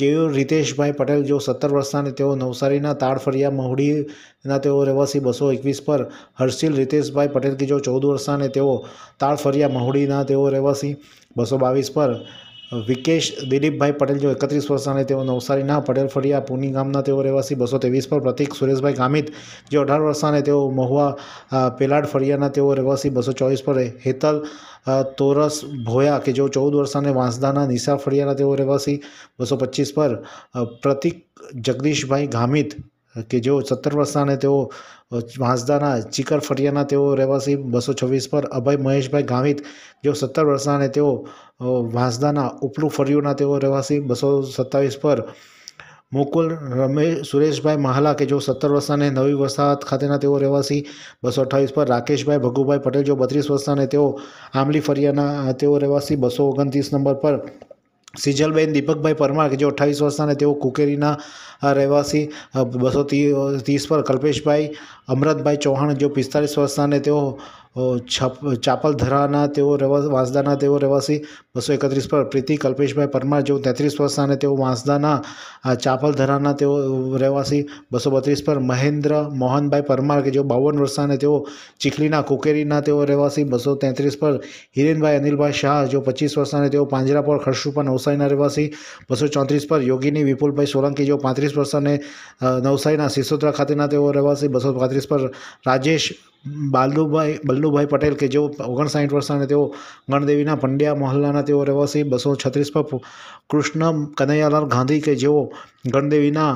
કેયુર રિતેશભાઈ પટેલ જો સત્તર વર્ષના તેઓ નવસારીના તાળફળિયા મહુડીના તેઓ રહેવાસી બસો એકવીસ પર હર્ષિલ રિતેશભાઈ પટેલ કે જો ચૌદ વર્ષના તેઓ તાળફળિયા મહુડીના તેઓ રહેવાસી બસો બાવીસ પર વિકેશ દિલીપભાઈ પટેલ જો એકત્રીસ વર્ષના તેઓ નવસારીના પટેલ ફળિયા પુની ગામના તેઓ રહેવાસી બસો ત્રેવીસ પર પ્રતિક સુરેશભાઈ ગામિત જે અઢાર વર્ષના તેઓ મહુવા પેલાડ ફળિયાના તેઓ રહેવાસી બસો ચોવીસ પર હેતલ તોરસ ભોયા કે જેઓ ચૌદ વર્ષના વાંસદાના નિશા ફળિયાના તેઓ રહેવાસી બસો પચીસ પર પ્રતિક જગદીશભાઈ ગામિત કે જેઓ સત્તર વર્ષના તેઓ વાંસદાના ચિકર ફરિયાના તેઓ રહેવાસી બસો છવ્વીસ પર અભય મહેશભાઈ ગામિત જેઓ સત્તર વર્ષના અને તેઓ વાંસદાના ઉપલું ફરિયુના તેઓ રહેવાસી બસો સત્તાવીસ પર મુકુલ રમેશ સુરેશભાઈ મહાલા કે જો સત્તર વર્ષના નવી વસાહત ખાતેના તેઓ રહેવાસી બસો અઠ્ઠાવીસ પર રાકેશભાઈ ભગુભાઈ પટેલ જો બત્રીસ વર્ષના તેઓ આંબલી ફરિયાના તેઓ રહેવાસી બસો ઓગણત્રીસ નંબર પર સિજલબેન દીપકભાઈ પરમાર કે જે અઠ્ઠાવીસ વર્ષના તેઓ કુકેરીના રહેવાસી બસો ત્રીસ પર કલ્પેશભાઈ અમરતભાઈ ચૌહાણ જેઓ પિસ્તાલીસ વર્ષના અને તેઓ ચાપલ ધરાના તેઓ રહેવા વાંસદાના તેઓ રહેવાસી બસો એકત્રીસ પર પ્રીતિ કલ્પેશભાઈ પરમાર જેઓ તેત્રીસ વર્ષના અને તેઓ વાંસદાના ચાપલ ધરાના તેઓ રહેવાસી બસો બત્રીસ પર મહેન્દ્ર મોહનભાઈ પરમાર કે જેઓ બાવન વર્ષના અને તેઓ ચીખલીના કુકેરીના તેઓ રહેવાસી બસો તેત્રીસ પર હિરેનભાઈ અનિલભાઈ શાહ જેઓ પચીસ વર્ષના અને તેઓ પાંજરાપોર ખરશુપા નવસારીના રહેવાસી બસો ચોત્રીસ પર યોગીની વિપુલભાઈ સોલંકી જેઓ પાંત્રીસ પાંત્રીસ વર્ષ અને નવસારીના સિસોદરા ખાતેના તેઓ રહેવાસી બસો પાંત્રીસ પર રાજેશ બાલદુભાઈ બલ્લુભાઈ પટેલ કે જેઓ ઓગણસાઠ વર્ષના તેઓ ગણદેવીના પંડ્યા મહોલ્લાના તેઓ રહેવાસી બસો છત્રીસ પર કૃષ્ણ કનૈયાલાલ ગાંધી કે જેઓ ગણદેવીના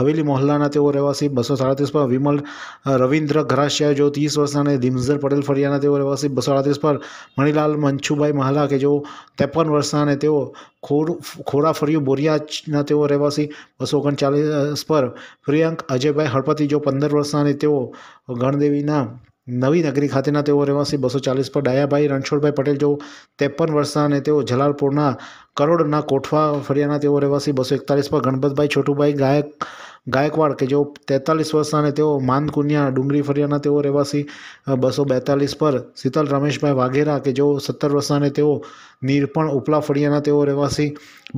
હવેલી મહોલ્લાના તેઓ રહેવાસી બસો સાડત્રીસ પર વિમલ રવિન્દ્ર ઘરાશિયા જેઓ ત્રીસ વર્ષના અને દિમઝર પટેલ ફરિયાના તેઓ રહેવાસી બસો સાડત્રીસ પર મણિલાલ મંછુભાઈ મહલા કે જેઓ ત્રેપન વર્ષના અને તેઓ ખોર ખોરા ફર્યું બોરિયાના તેઓ રહેવાસી બસો ઓગણચાલીસ પર પ્રિયંક અજયભાઈ હળપતિ જો પંદર વર્ષના અને તેઓ ગણદેવીના નવી નગરી ખાતેના તેઓ રહેવાસી બસો ચાલીસ પર ડાયાભાઈ રણછોડભાઈ પટેલ જેઓ ત્રેપન વર્ષના અને તેઓ જલાલપુરના કરોડના કોઠવા ફળિયાના તેઓ રહેવાસી બસો એકતાલીસ પર ગણપતભાઈ છોટુભાઈ ગાયક ગાયકવાડ કે જેઓ તેતાલીસ વર્ષના અને તેઓ માનકુનિયા ડુંગરી ફરિયાના તેઓ રહેવાસી બસો બેતાલીસ પર શીતલ રમેશભાઈ વાઘેરા કે જેઓ સત્તર વર્ષના અને તેઓ નીરપણ ઉપલા ફળિયાના તેઓ રહેવાસી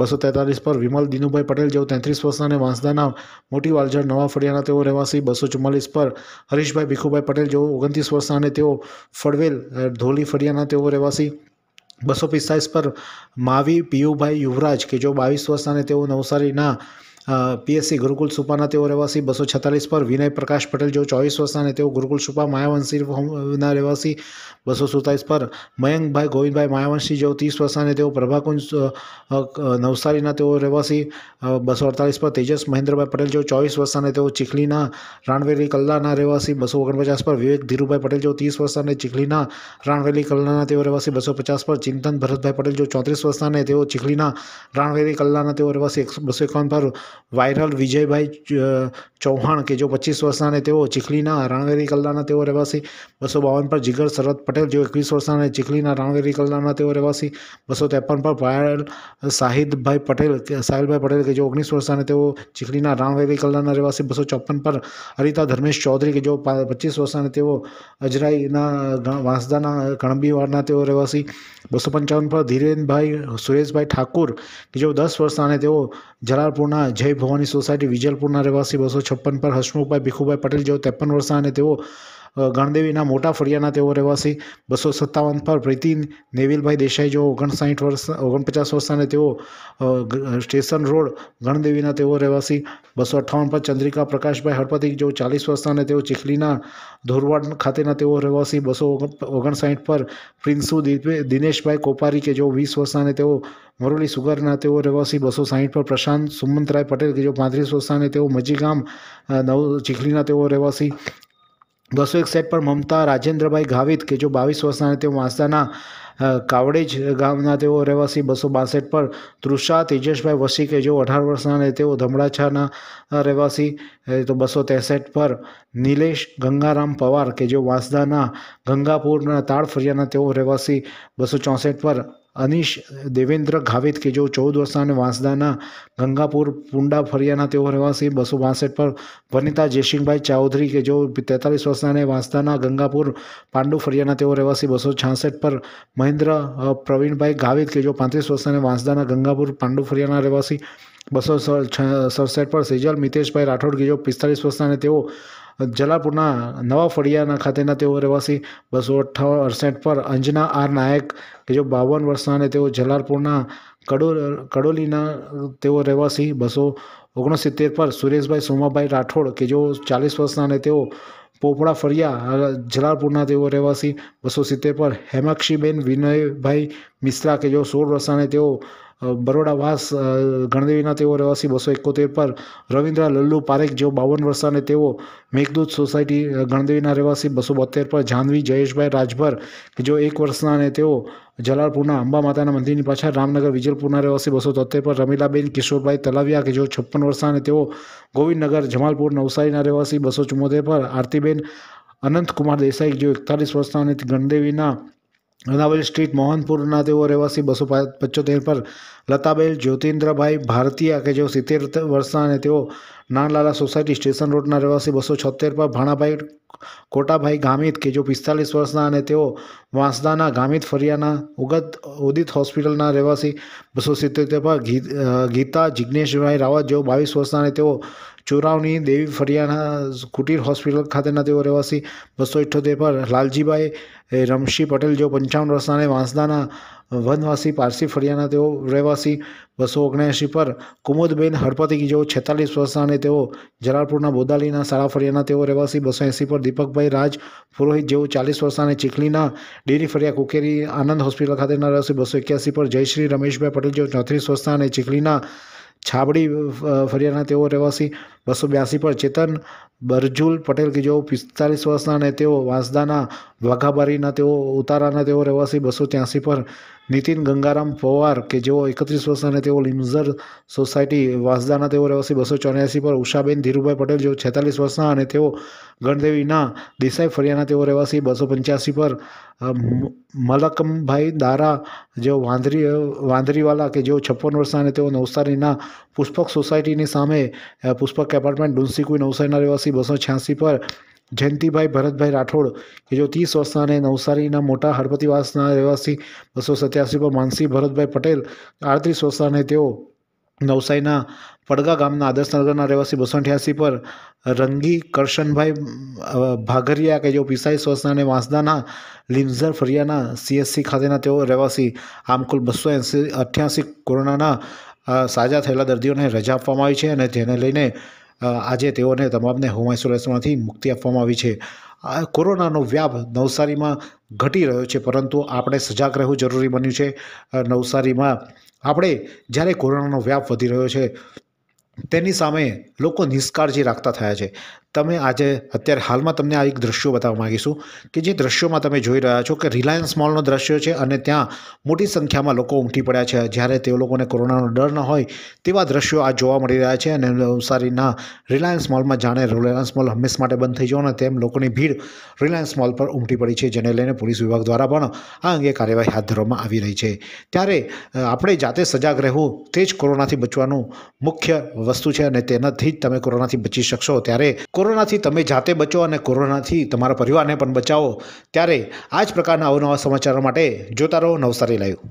બસો તેતાલીસ પર વિમલ દિનુભાઈ પટેલ જેઓ તેત્રીસ વર્ષના અને વાંસદાના મોટી વાલઝડ નવા ફળિયાના તેઓ રહેવાસી બસો ચુમ્માલીસ પર હરીશભાઈ ભીખુભાઈ પટેલ જેઓ ઓગણત્રીસ વર્ષના અને તેઓ ફળવેલ ધોલી ફળિયાના તેઓ રહેવાસી બસો પિસ્તાલીસ પર માવી પિયુભાઈ યુવરાજ કે જો બાવીસ વર્ષના અને તેઓ નવસારીના પીએસસી ગુરુકુલ સુપાના તેઓ રહેવાસી બસો છેતાલીસ પર વિનય પ્રકાશ પટેલ જેઓ ચોવીસ વર્ષના અને તેઓ ગુરુકુલ સુપા માયાવંશીના રહેવાસી બસો સુડતાલીસ પર મયંકભાઈ ગોવિંદભાઈ માયાવંશી જેઓ ત્રીસ વર્ષના અને તેઓ પ્રભાકુંજ નવસારીના તેઓ રહેવાસી બસો અડતાલીસ પર તેજસ મહેન્દ્રભાઈ પટેલ જેઓ ચોવીસ વર્ષના અને તેઓ ચીખલીના રાણવેલી કલ્લાના રહેવાસી બસો ઓગણપચાસ પર વિવેક ધીરુભાઈ પટેલ જેઓ ત્રીસ વર્ષના અને ચીખલીના રાણવેલી કલ્લાના તેઓ રહેવાસી બસો પચાસ પર ચિંતન ભરતભાઈ પટેલ જેઓ ચોત્રીસ વર્ષના અને તેઓ ચીખલીના રાણવેલી કલ્લાના તેઓ રહેવાસી બસો એકાવન પર વાયરલ વિજયભાઈ ચૌહાણ કે જો પચીસ વર્ષના અને તેઓ ચીખલીના રાણવેરી કલ્લાના તેઓ રહેવાસી બસો બાવન પર જીગર શરદ પટેલ જેઓ એકવીસ વર્ષના અને ચીખલીના રાણવેરી કલ્લાના તેઓ રહેવાસી બસો ત્રેપન પર વાયરલ શાહિદભાઈ પટેલ સાહિલભાઈ પટેલ કે જો ઓગણીસ વર્ષના અને તેઓ ચીખલીના રાણવેરી કલ્લાના રહેવાસી બસો ચોપન પર હરિતા ધર્મેશ ચૌધરી કે જો પચીસ વર્ષના અને તેઓ અજરાઈના વાંસદાના કણબીવાડના તેઓ રહેવાસી બસો પંચાવન પર ધીરેનભાઈ સુરેશભાઈ ઠાકુર કે જો દસ વર્ષના અને તેઓ જલાલપુરના જય ભવાની સોસાયટી વિજલપુરના રહેવાસી બસો છપ્પન પર હસમુખભાઈ ભીખુભાઈ પટેલ જેઓ ત્રેપન વર્ષના અને તેઓ ગણદેવીના મોટા ફળિયાના તેઓ રહેવાસી બસો સત્તાવન પર પ્રીતિ નેવિલભાઈ દેસાઈ જેઓ ઓગણસાઠ વર્ષ ઓગણપચાસ વર્ષના તેઓ સ્ટેશન રોડ ગણદેવીના તેઓ રહેવાસી બસો અઠ્ઠાવન પર ચંદ્રિકા પ્રકાશભાઈ હળપતિ જેઓ ચાલીસ વર્ષના તેઓ ચીખલીના ધોરવાડ ખાતેના તેઓ રહેવાસી બસો ઓગણસાઠ પર પ્રિન્સુ દિનેશભાઈ કોપારી કે જેઓ વીસ વર્ષના તેઓ મરોલી સુગરના તેઓ રહેવાસી બસો સાહીઠ પર પ્રશાંત સુમંતરાય પટેલ કે જેઓ પાંત્રીસ વર્ષના તેઓ મજીગામ નવ ચીખલીના તેઓ રહેવાસી બસો એકસાઠ પર મમતા રાજેન્દ્રભાઈ ગાવિત કે જો બાવીસ વર્ષના તેઓ વાંસદાના કાવડેજ ગામના તેઓ રહેવાસી બસો બાસઠ પર તૃષા તેજસભાઈ વસી કે જેઓ અઢાર વર્ષના તેઓ ધમડાછાના રહેવાસી તો બસો ત્રેસઠ પર નિલેશ ગંગારામ પવાર કે જો વાંસદાના ગંગાપુરના તાળફરિયાના તેઓ રહેવાસી બસો ચોસઠ પર અનિશ દેવેન્દ્ર ઘાવિત કે જેઓ ચૌદ વર્ષના વાંસદાના ગંગાપુર પુંડા ફરિયાના તેઓ રહેવાસી બસો બાસઠ પર વનિતા જયસિંહભાઈ ચૌધરી કે જેઓ તેતાલીસ વર્ષના વાંસદાના ગંગાપુર પાંડુ ફરિયાના તેઓ રહેવાસી બસો છાસઠ પર મહેન્દ્ર પ્રવીણભાઈ ઘાવિત કે જેઓ પાંત્રીસ વર્ષના વાંસદાના ગંગાપુર પાંડુ ફરિયાના રહેવાસી બસો સડસઠ પર સેજલ મિતેશભાઈ રાઠોડ કે જેઓ પિસ્તાલીસ વર્ષના તેઓ જલાપુરના નવા ફળિયાના ખાતેના તેઓ રહેવાસી બસો અઠ્ઠાવન અડસઠ પર અંજના આર નાયક કે જો બાવન વર્ષના અને તેઓ જલારપુરના કડો કડોલીના તેઓ રહેવાસી બસો ઓગણસિત્તેર પર સુરેશભાઈ સોમાભાઈ રાઠોડ કે જો ચાલીસ વર્ષના અને તેઓ પોપડા ફળિયા જલારપુરના તેઓ રહેવાસી બસો સિત્તેર પર હેમાક્ષીબેન વિનયભાઈ મિશ્રા કે જો સોળ વર્ષના તેઓ બરોડાવાસ ગણદેવીના તેઓ રહેવાસી બસો એકોતેર પર રવિન્દ્ર લલ્લુ પારેખ જેઓ બાવન વર્ષાને તેઓ મેઘદૂત સોસાયટી ગણદેવીના રહેવાસી બસો બોતેર પર જાનવી જયેશભાઈ રાજભર કે જો એક વર્ષના અને તેઓ જલાલપુરના અંબા માતાના મંદિરની પાછળ રામનગર વિજલપુરના રહેવાસી બસો તોતેર પર રમીલાબેન કિશોરભાઈ તલાવિયા કે જેઓ છપ્પન વર્ષના અને તેઓ ગોવિંદનગર જમાલપુર નવસારીના રહેવાસી બસો ચુમ્મોતેર પર આરતીબેન અનંતકુમાર દેસાઈ જેઓ એકતાલીસ વર્ષના અને ગણદેવીના અનાવલ સ્ટ્રીટ મોહનપુરના તેઓ રહેવાસી બસો પચોતેર પર લતાબેન જ્યોતિન્દ્રભાઈ ભારતીયા કે જેઓ સિત્તેર વર્ષના અને તેઓ નાનલાલા સોસાયટી સ્ટેશન રોડના રહેવાસી બસો છોતેર પર ભાણાભાઈ કોટાભાઈ ગામિત કે જેઓ પિસ્તાલીસ વર્ષના અને તેઓ વાંસદાના ગામિત ફરિયાના ઉગત ઉદિત હોસ્પિટલના રહેવાસી બસો સિત્તોતેર પર ગીતા જિજ્ઞેશભાઈ રાવત જેઓ બાવીસ વર્ષના અને તેઓ ચોરાવની દેવી ફરિયાના કુટીર હોસ્પિટલ ખાતેના તેઓ રહેવાસી બસો ઇઠ્ઠોતેર પર લાલજીભાઈ રમશી પટેલ જેઓ પંચાવન વર્ષના અને વાંસદાના વનવાસી પારસી ફરિયાના તેઓ રહેવાસી બસો ઓગણએંશી પર કુમુદબેન હરપતિ જેઓ છેતાલીસ વર્ષના અને તેઓ જલાલપુરના બોદાલીના સારા ફરિયાના તેઓ રહેવાસી બસો એંસી પર દીપકભાઈ રાજ પુરોહિત જેઓ ચાલીસ વર્ષના અને ચીખલીના ડેરી ફરિયા કુકેરી આનંદ હોસ્પિટલ ખાતેના રહેવાસી બસો એક્યાસી પર જયશ્રી રમેશભાઈ પટેલ જેઓ ચોત્રીસ વર્ષના અને ચીખલીના છાબડી ફરિયાના તેઓ રહેવાસી બસો બ્યાસી પર ચેતન બરજુલ પટેલ કે જેઓ પિસ્તાલીસ વર્ષના અને તેઓ વાંસદાના વાઘાબારીના તેઓ ઉતારાના તેઓ રહેવાસી બસો ત્યાંસી પર નીતિન ગંગારામ પવાર કે જેઓ એકત્રીસ વર્ષ અને તેઓ લિમઝર સોસાયટી વાસદાના તેઓ રહેવાસી બસો ચોર્યાસી પર ઉષાબેન ધીરુભાઈ પટેલ જેઓ છેતાલીસ વર્ષના અને તેઓ ગણદેવીના દેસાઈ ફરિયાના તેઓ રહેવાસી બસો પંચ્યાસી પર મલકમભાઈ દારા જેઓ વાંદરી વાંદરીવાલા કે જેઓ છપ્પન વર્ષના અને તેઓ નવસારીના પુષ્પક સોસાયટીની સામે પુષ્પક એપાર્ટમેન્ટ ડુન્સીકુઈ નવસારીના રહેવાસી બસો છ્યાસી પર જયંતિભાઈ ભરતભાઈ રાઠોડ કે જો ત્રીસ વર્ષના નવસારીના મોટા હળપતિવાસના રહેવાસી બસો સત્યાસી પર માનસી ભરતભાઈ પટેલ આડત્રીસ વર્ષના તેઓ નવસારીના પડગા ગામના આદર્શનગરના રહેવાસી બસો અઠ્યાસી પર રંગી કરશનભાઈ ભાગરિયા કે જો પીસાઈ સોસના અને વાંસદાના લીમઝર ફરિયાના સીએસસી ખાતેના તેઓ રહેવાસી આમ કુલ બસો એંસી અઠ્યાસી કોરોનાના સાજા થયેલા દર્દીઓને રજા આપવામાં આવી છે અને જેને લઈને આજે તેઓને તમામને હોમ આઇસોલેશનમાંથી મુક્તિ આપવામાં આવી છે આ કોરોનાનો વ્યાપ નવસારીમાં ઘટી રહ્યો છે પરંતુ આપણે સજાગ રહેવું જરૂરી બન્યું છે નવસારીમાં આપણે જ્યારે કોરોનાનો વ્યાપ વધી રહ્યો છે તેની સામે લોકો નિષ્કાળજી રાખતા થયા છે તમે આજે અત્યારે હાલમાં તમને આ એક દ્રશ્યો બતાવવા માગીશું કે જે દ્રશ્યોમાં તમે જોઈ રહ્યા છો કે રિલાયન્સ મોલનો દ્રશ્ય છે અને ત્યાં મોટી સંખ્યામાં લોકો ઉમટી પડ્યા છે જ્યારે તે લોકોને કોરોનાનો ડર ન હોય તેવા દૃશ્યો આ જોવા મળી રહ્યા છે અને નવસારીના રિલાયન્સ મોલમાં જાણે રિલાયન્સ મોલ હંમેશા માટે બંધ થઈ જવાનો તેમ લોકોની ભીડ રિલાયન્સ મોલ પર ઉમટી પડી છે જેને લઈને પોલીસ વિભાગ દ્વારા પણ આ અંગે કાર્યવાહી હાથ ધરવામાં આવી રહી છે ત્યારે આપણે જાતે સજાગ રહેવું તે જ કોરોનાથી બચવાનું મુખ્ય વસ્તુ છે અને તેનાથી જ તમે કોરોનાથી બચી શકશો ત્યારે કોરોનાથી તમે જાતે બચો અને કોરોનાથી તમારા પરિવારને પણ બચાવો ત્યારે આ જ પ્રકારના અવનવા સમાચારો માટે જોતા રહો નવસારી લાઈવ